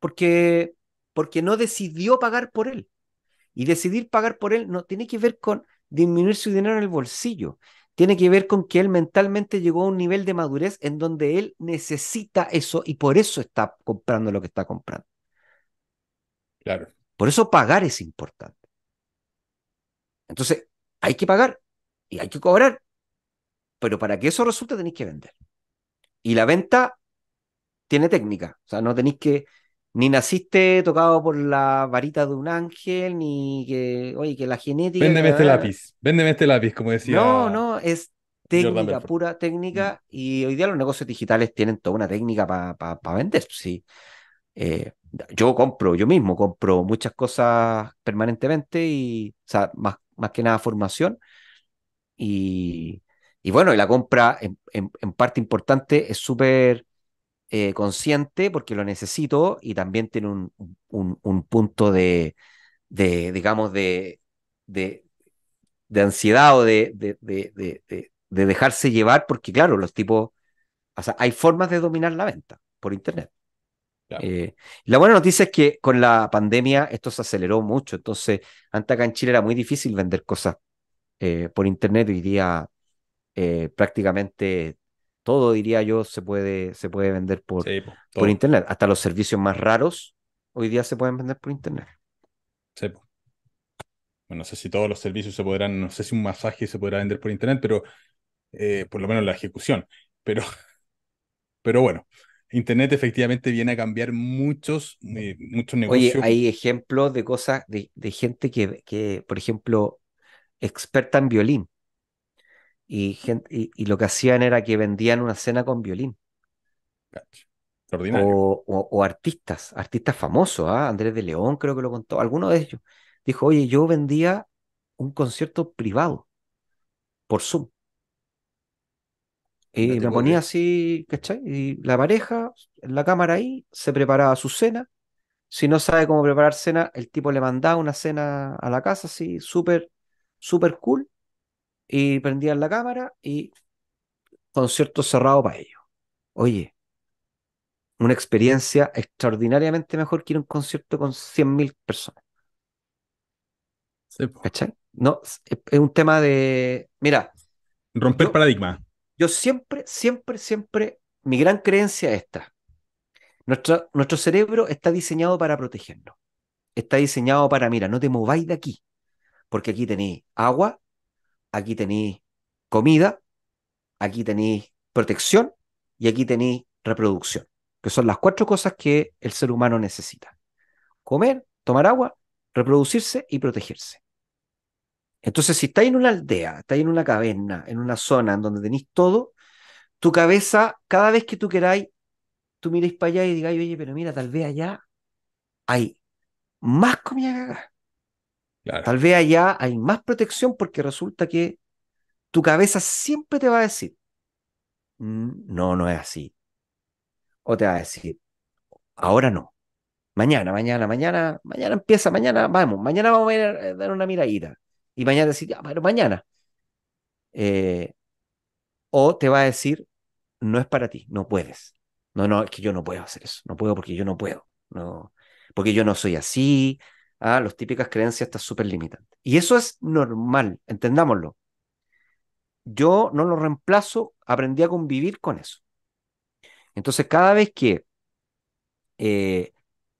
Porque, porque no decidió pagar por él. Y decidir pagar por él no tiene que ver con disminuir su dinero en el bolsillo tiene que ver con que él mentalmente llegó a un nivel de madurez en donde él necesita eso y por eso está comprando lo que está comprando. Claro. Por eso pagar es importante. Entonces, hay que pagar y hay que cobrar, pero para que eso resulte tenéis que vender. Y la venta tiene técnica, o sea, no tenéis que ni naciste tocado por la varita de un ángel, ni que, oye, que la genética. Véndeme este lápiz, véndeme este lápiz, como decía. No, no, es técnica, pura técnica, mm. y hoy día los negocios digitales tienen toda una técnica para vender, sí. Eh, yo compro, yo mismo compro muchas cosas permanentemente y, o sea, más, más que nada formación. Y, bueno, y la compra en parte importante es súper eh, consciente porque lo necesito y también tiene un, un, punto de, digamos, de, de, ansiedad o de, de, dejarse llevar porque, claro, los tipos, o sea, hay formas de dominar la venta por Internet. Eh, la buena noticia es que con la pandemia esto se aceleró mucho, entonces antes acá en Chile era muy difícil vender cosas eh, por Internet, hoy día prácticamente todo, diría yo, se puede, se puede vender por, por Internet. Hasta los servicios más raros hoy día se pueden vender por Internet. Bueno, no sé si todos los servicios se podrán, no sé si un masaje se podrá vender por Internet, pero eh, por lo menos la ejecución. Pero, (laughs) pero bueno, Internet efectivamente viene a cambiar muchos, eh, muchos negocios. Oye, hay ejemplos de cosas, de, de gente que, que, por ejemplo, experta en violín y, y, lo que hacían era que vendían una cena con violín. O, artistas, artistas famosos, ¿ah? Andrés de León creo que lo contó, alguno de ellos. Dijo, oye, yo vendía un concierto privado por Zoom. Y me ponía así, ¿cachai? Y la pareja, en la cámara ahí, se preparaba su cena. Si no sabe cómo preparar cena, el tipo le mandaba una cena a la casa así, súper, súper cool y prendían la cámara y concierto cerrado para ellos. Oye, una experiencia extraordinariamente mejor que un concierto con 100.000 personas. ¿Cachai? No, es un tema de. Mira. Romper paradigmas paradigma. Yo siempre, siempre, siempre. Mi gran creencia es esta. Nuestro, nuestro cerebro está diseñado para protegernos. Está diseñado para, mira, no te mováis de aquí, porque aquí tenéis agua, aquí tenéis comida, aquí tenéis protección y aquí tenéis reproducción, que son las cuatro cosas que el ser humano necesita. Comer, tomar agua, reproducirse y protegerse. Entonces, si estáis en una aldea, estáis en una caverna, en una zona en donde tenéis todo, tu cabeza, cada vez que tú queráis, tú miréis para allá y digáis, oye, pero mira, tal vez allá hay más comida que acá. Tal vez allá hay más protección porque resulta que tu cabeza siempre te va a decir, mm, no, no es así. O te va a decir, ahora no. Mañana, mañana, mañana, mañana empieza, mañana vamos, mañana vamos a, eh, dar una miradita. Y mañana decir, ah, pero mañana. Eh, o te va a decir, no es para ti, no puedes. No, no, es que yo no puedo hacer eso, no puedo porque yo no puedo, no, porque yo no soy así, a las típicas creencias están súper limitantes. Y eso es normal, entendámoslo. Yo no lo reemplazo, aprendí a convivir con eso. Entonces, cada vez que eh,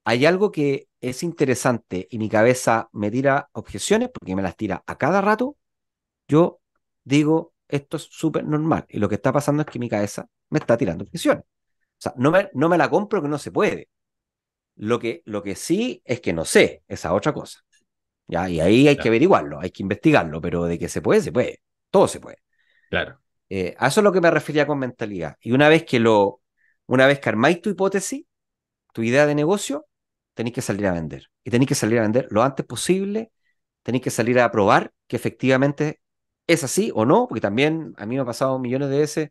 hay algo que es interesante y mi cabeza me tira objeciones, porque me las tira a cada rato, yo digo, esto es súper normal. Y lo que está pasando es que mi cabeza me está tirando objeciones. O sea, no me, no me la compro que no se puede. Lo que, lo que sí es que no sé, esa otra cosa. ¿ya? Y ahí hay que averiguarlo, hay que investigarlo, pero de que se puede, se puede. Todo se puede. Claro. Eh, a eso es lo que me refería con mentalidad. Y una vez que lo, una vez que armáis tu hipótesis, tu idea de negocio, tenéis que salir a vender. Y tenéis que salir a vender lo antes posible, tenéis que salir a probar que efectivamente es así o no, porque también a mí me ha pasado millones de veces.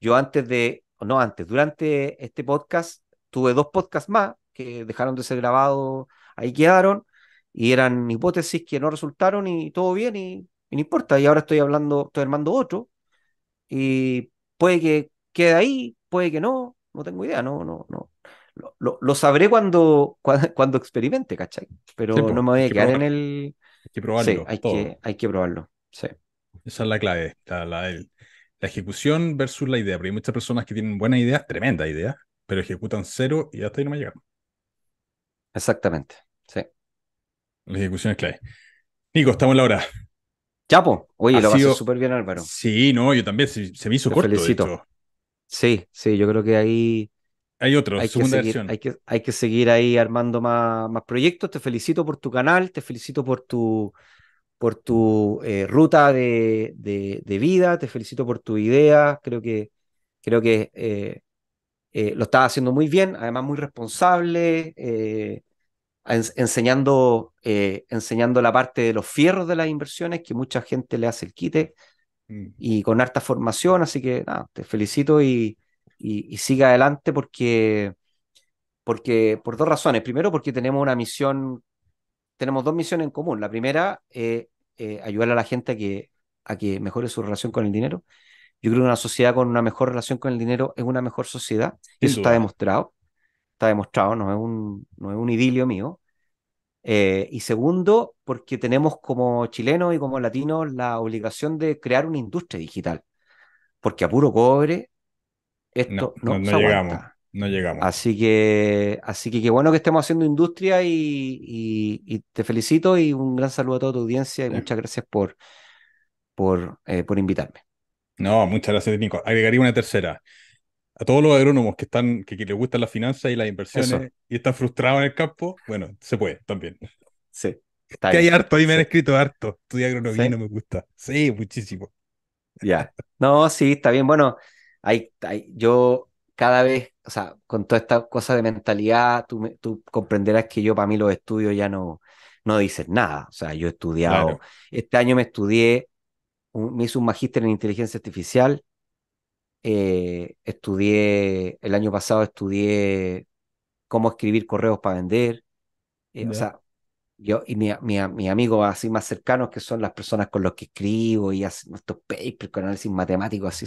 Yo antes de, no antes, durante este podcast, tuve dos podcasts más que dejaron de ser grabados, ahí quedaron y eran hipótesis que no resultaron y todo bien y, no importa. Y ahora estoy hablando, estoy armando otro y puede que quede ahí, puede que no, no tengo idea, no, no, no. Lo, lo, sabré (laughs) cuando, cuando, experimente, ¿cachai? Pero no me voy a quedar en el... Hay que probarlo. Sí, hay, que, hay que probarlo, sí. Esa es la clave, la, la, la ejecución versus la idea, porque hay muchas personas que tienen buenas ideas, tremendas ideas, pero ejecutan cero y hasta ahí no me llegaron. Exactamente, sí. La ejecución es clave. Nico, estamos en la hora. Chapo, oye, lo sido... súper bien, Álvaro. Sí, no, yo también, se, me hizo Te Felicito. Sí, sí, yo creo que ahí. Hay otro, hay segunda que versión. Hay que, seguir ahí armando más, más proyectos. Te felicito por tu canal, te felicito por tu, por tu eh, ruta de, vida, te felicito por tu idea. Creo que, creo que eh, eh, lo estás haciendo muy bien, además muy responsable enseñando, eh, enseñando la parte de los fierros de las inversiones, que mucha gente le hace el quite, mm. y con harta formación, así que nada, te felicito y, siga adelante porque, porque, por dos razones. Primero, porque tenemos una misión, tenemos dos misiones en común. La primera, es eh, eh, ayudar a la gente a que, a que mejore su relación con el dinero. Yo creo que una sociedad con una mejor relación con el dinero es una mejor sociedad, eso está demostrado está demostrado, no es un, un idilio mío. Eh, y segundo, porque tenemos como chilenos y como latinos la obligación de crear una industria digital, porque a puro cobre esto no, no, llegamos. No llegamos. Así que, así que qué bueno que estemos haciendo industria y, te felicito y un gran saludo a toda tu audiencia y muchas gracias por, por, eh, por invitarme. No, muchas gracias, Nico. Agregaría una tercera a todos los agrónomos que están que, les gustan las finanzas y las inversiones y están frustrados en el campo, bueno, se puede también. Sí. Está que hay harto, ahí me han escrito harto. Estudiar agronomía no me gusta. Sí, muchísimo. Ya. No, sí, está bien. Bueno, hay, yo cada vez, o sea, con toda esta cosa de mentalidad, tú, tú comprenderás que yo para mí los estudios ya no, no dicen nada. O sea, yo he estudiado, este año me estudié, me hice un magíster en inteligencia artificial eh, estudié, el año pasado estudié cómo escribir correos para vender. Eh, o sea, yo y mi, mi amigos así más cercanos, que son las personas con las que escribo y hacen estos papers con análisis matemático, así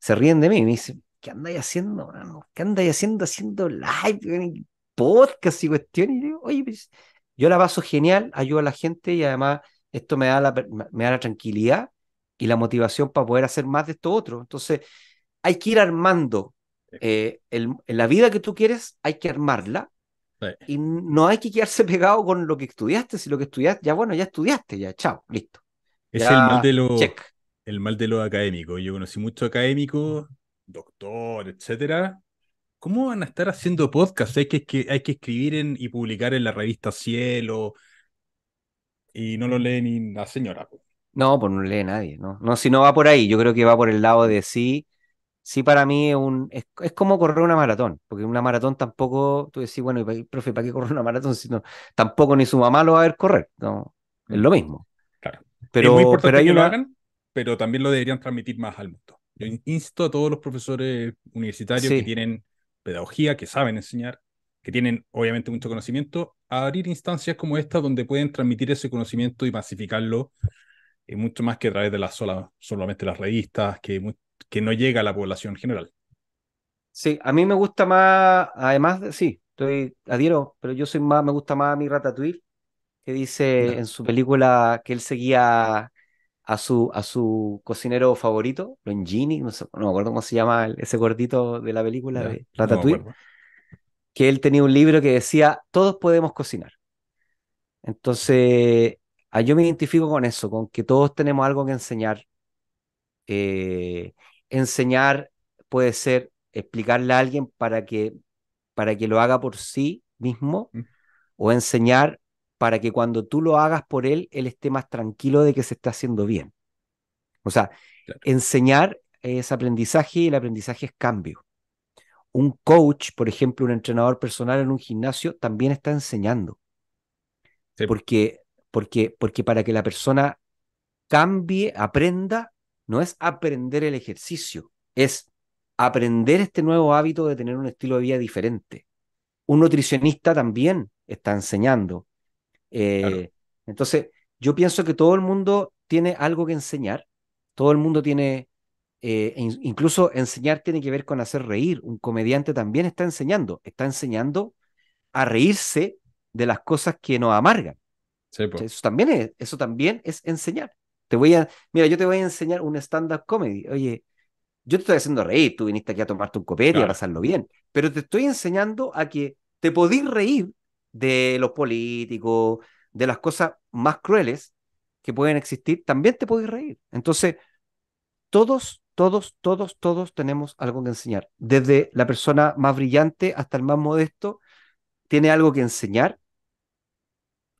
se ríen de mí y me dicen, ¿qué andáis haciendo? Mano? ¿Qué andáis haciendo? Haciendo live, podcast y cuestiones. Y oye, pues, yo la paso genial, ayudo a la gente y además esto me da me da la tranquilidad y la motivación para poder hacer más de esto otro. Entonces, hay que ir armando. Eh, la vida que tú quieres, hay que armarla. Y no hay que quedarse (laughs) pegado con lo que estudiaste. Si lo que estudiaste, ya bueno, ya estudiaste, ya, chao, listo. Es el mal de lo, el mal de lo académico Yo conocí muchos académicos, mm. doctor, etcétera. ¿Cómo van a estar haciendo podcast? Hay que, hay que escribir en, y publicar en la revista Cielo. Y no lo lee ni la señora. No, pues no lee nadie, ¿no? No, si no va por ahí, yo creo que va por el lado de mm. sí. Sí, para mí es, un, es, como correr una maratón, porque una maratón tampoco, tú decís, bueno, y, profe, ¿para qué correr una maratón? Si tampoco ni su mamá lo va a ver correr, ¿no? Es lo mm. mismo. Claro. Pero, es que lo hagan, pero también lo deberían transmitir más al mundo. Yo insto a todos los profesores universitarios que tienen pedagogía, que saben enseñar, que tienen obviamente mucho conocimiento, a abrir instancias como esta donde pueden transmitir ese conocimiento y pacificarlo y mucho más que a través de las sola, solamente las revistas, que, que no llega a la población general. Sí, a mí me gusta más, además, sí, estoy adhiero, pero yo soy más, me gusta más mi Ratatouille, que dice en su película que él seguía a su, a su cocinero favorito, Longini, no, no me acuerdo cómo se llama ese gordito de la película de Ratatouille, que él tenía un libro que decía, todos podemos cocinar. Entonces, Ah, yo me identifico con eso, con que todos tenemos algo que enseñar. Eh, enseñar puede ser explicarle a alguien para que, para que lo haga por sí mismo mm. o enseñar para que cuando tú lo hagas por él, él esté más tranquilo de que se está haciendo bien. O sea, enseñar es aprendizaje y el aprendizaje es cambio. Un coach, por ejemplo, un entrenador personal en un gimnasio, también está enseñando. Porque porque, porque para que la persona cambie, aprenda, no es aprender el ejercicio, es aprender este nuevo hábito de tener un estilo de vida diferente. Un nutricionista también está enseñando. Eh, entonces, yo pienso que todo el mundo tiene algo que enseñar, todo el mundo tiene, eh, incluso enseñar tiene que ver con hacer reír. Un comediante también está enseñando, está enseñando a reírse de las cosas que nos amargan. Eso, también es, eso también es enseñar. Te voy a, mira, yo te voy a enseñar un stand-up comedy. Oye, yo te estoy haciendo reír, tú viniste aquí a tomarte un copete y a pasarlo bien, pero te estoy enseñando a que te podís reír de los políticos, de las cosas más crueles que pueden existir, también te podís reír. Entonces, todos, todos, todos, todos tenemos algo que enseñar. Desde la persona más brillante hasta el más modesto, tiene algo que enseñar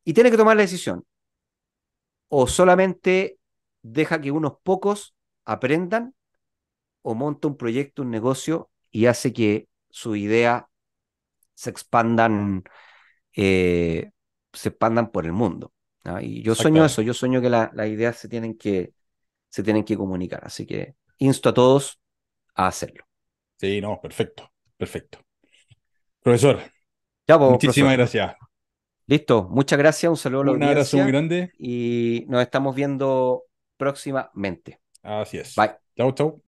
y tiene que tomar la decisión. O solamente deja que unos pocos aprendan o monta un proyecto, un negocio y hace que su idea se expandan, eh, se expandan por el mundo. Y yo sueño eso, yo sueño que la, las ideas se tienen que, se tienen que comunicar. Así que insto a todos a hacerlo. Sí, no, perfecto, perfecto. Profesor, pues, muchísimas gracias. Listo, muchas gracias, un saludo a la Un abrazo muy grande. Y nos estamos viendo próximamente. Así es. Bye. Chau, chau.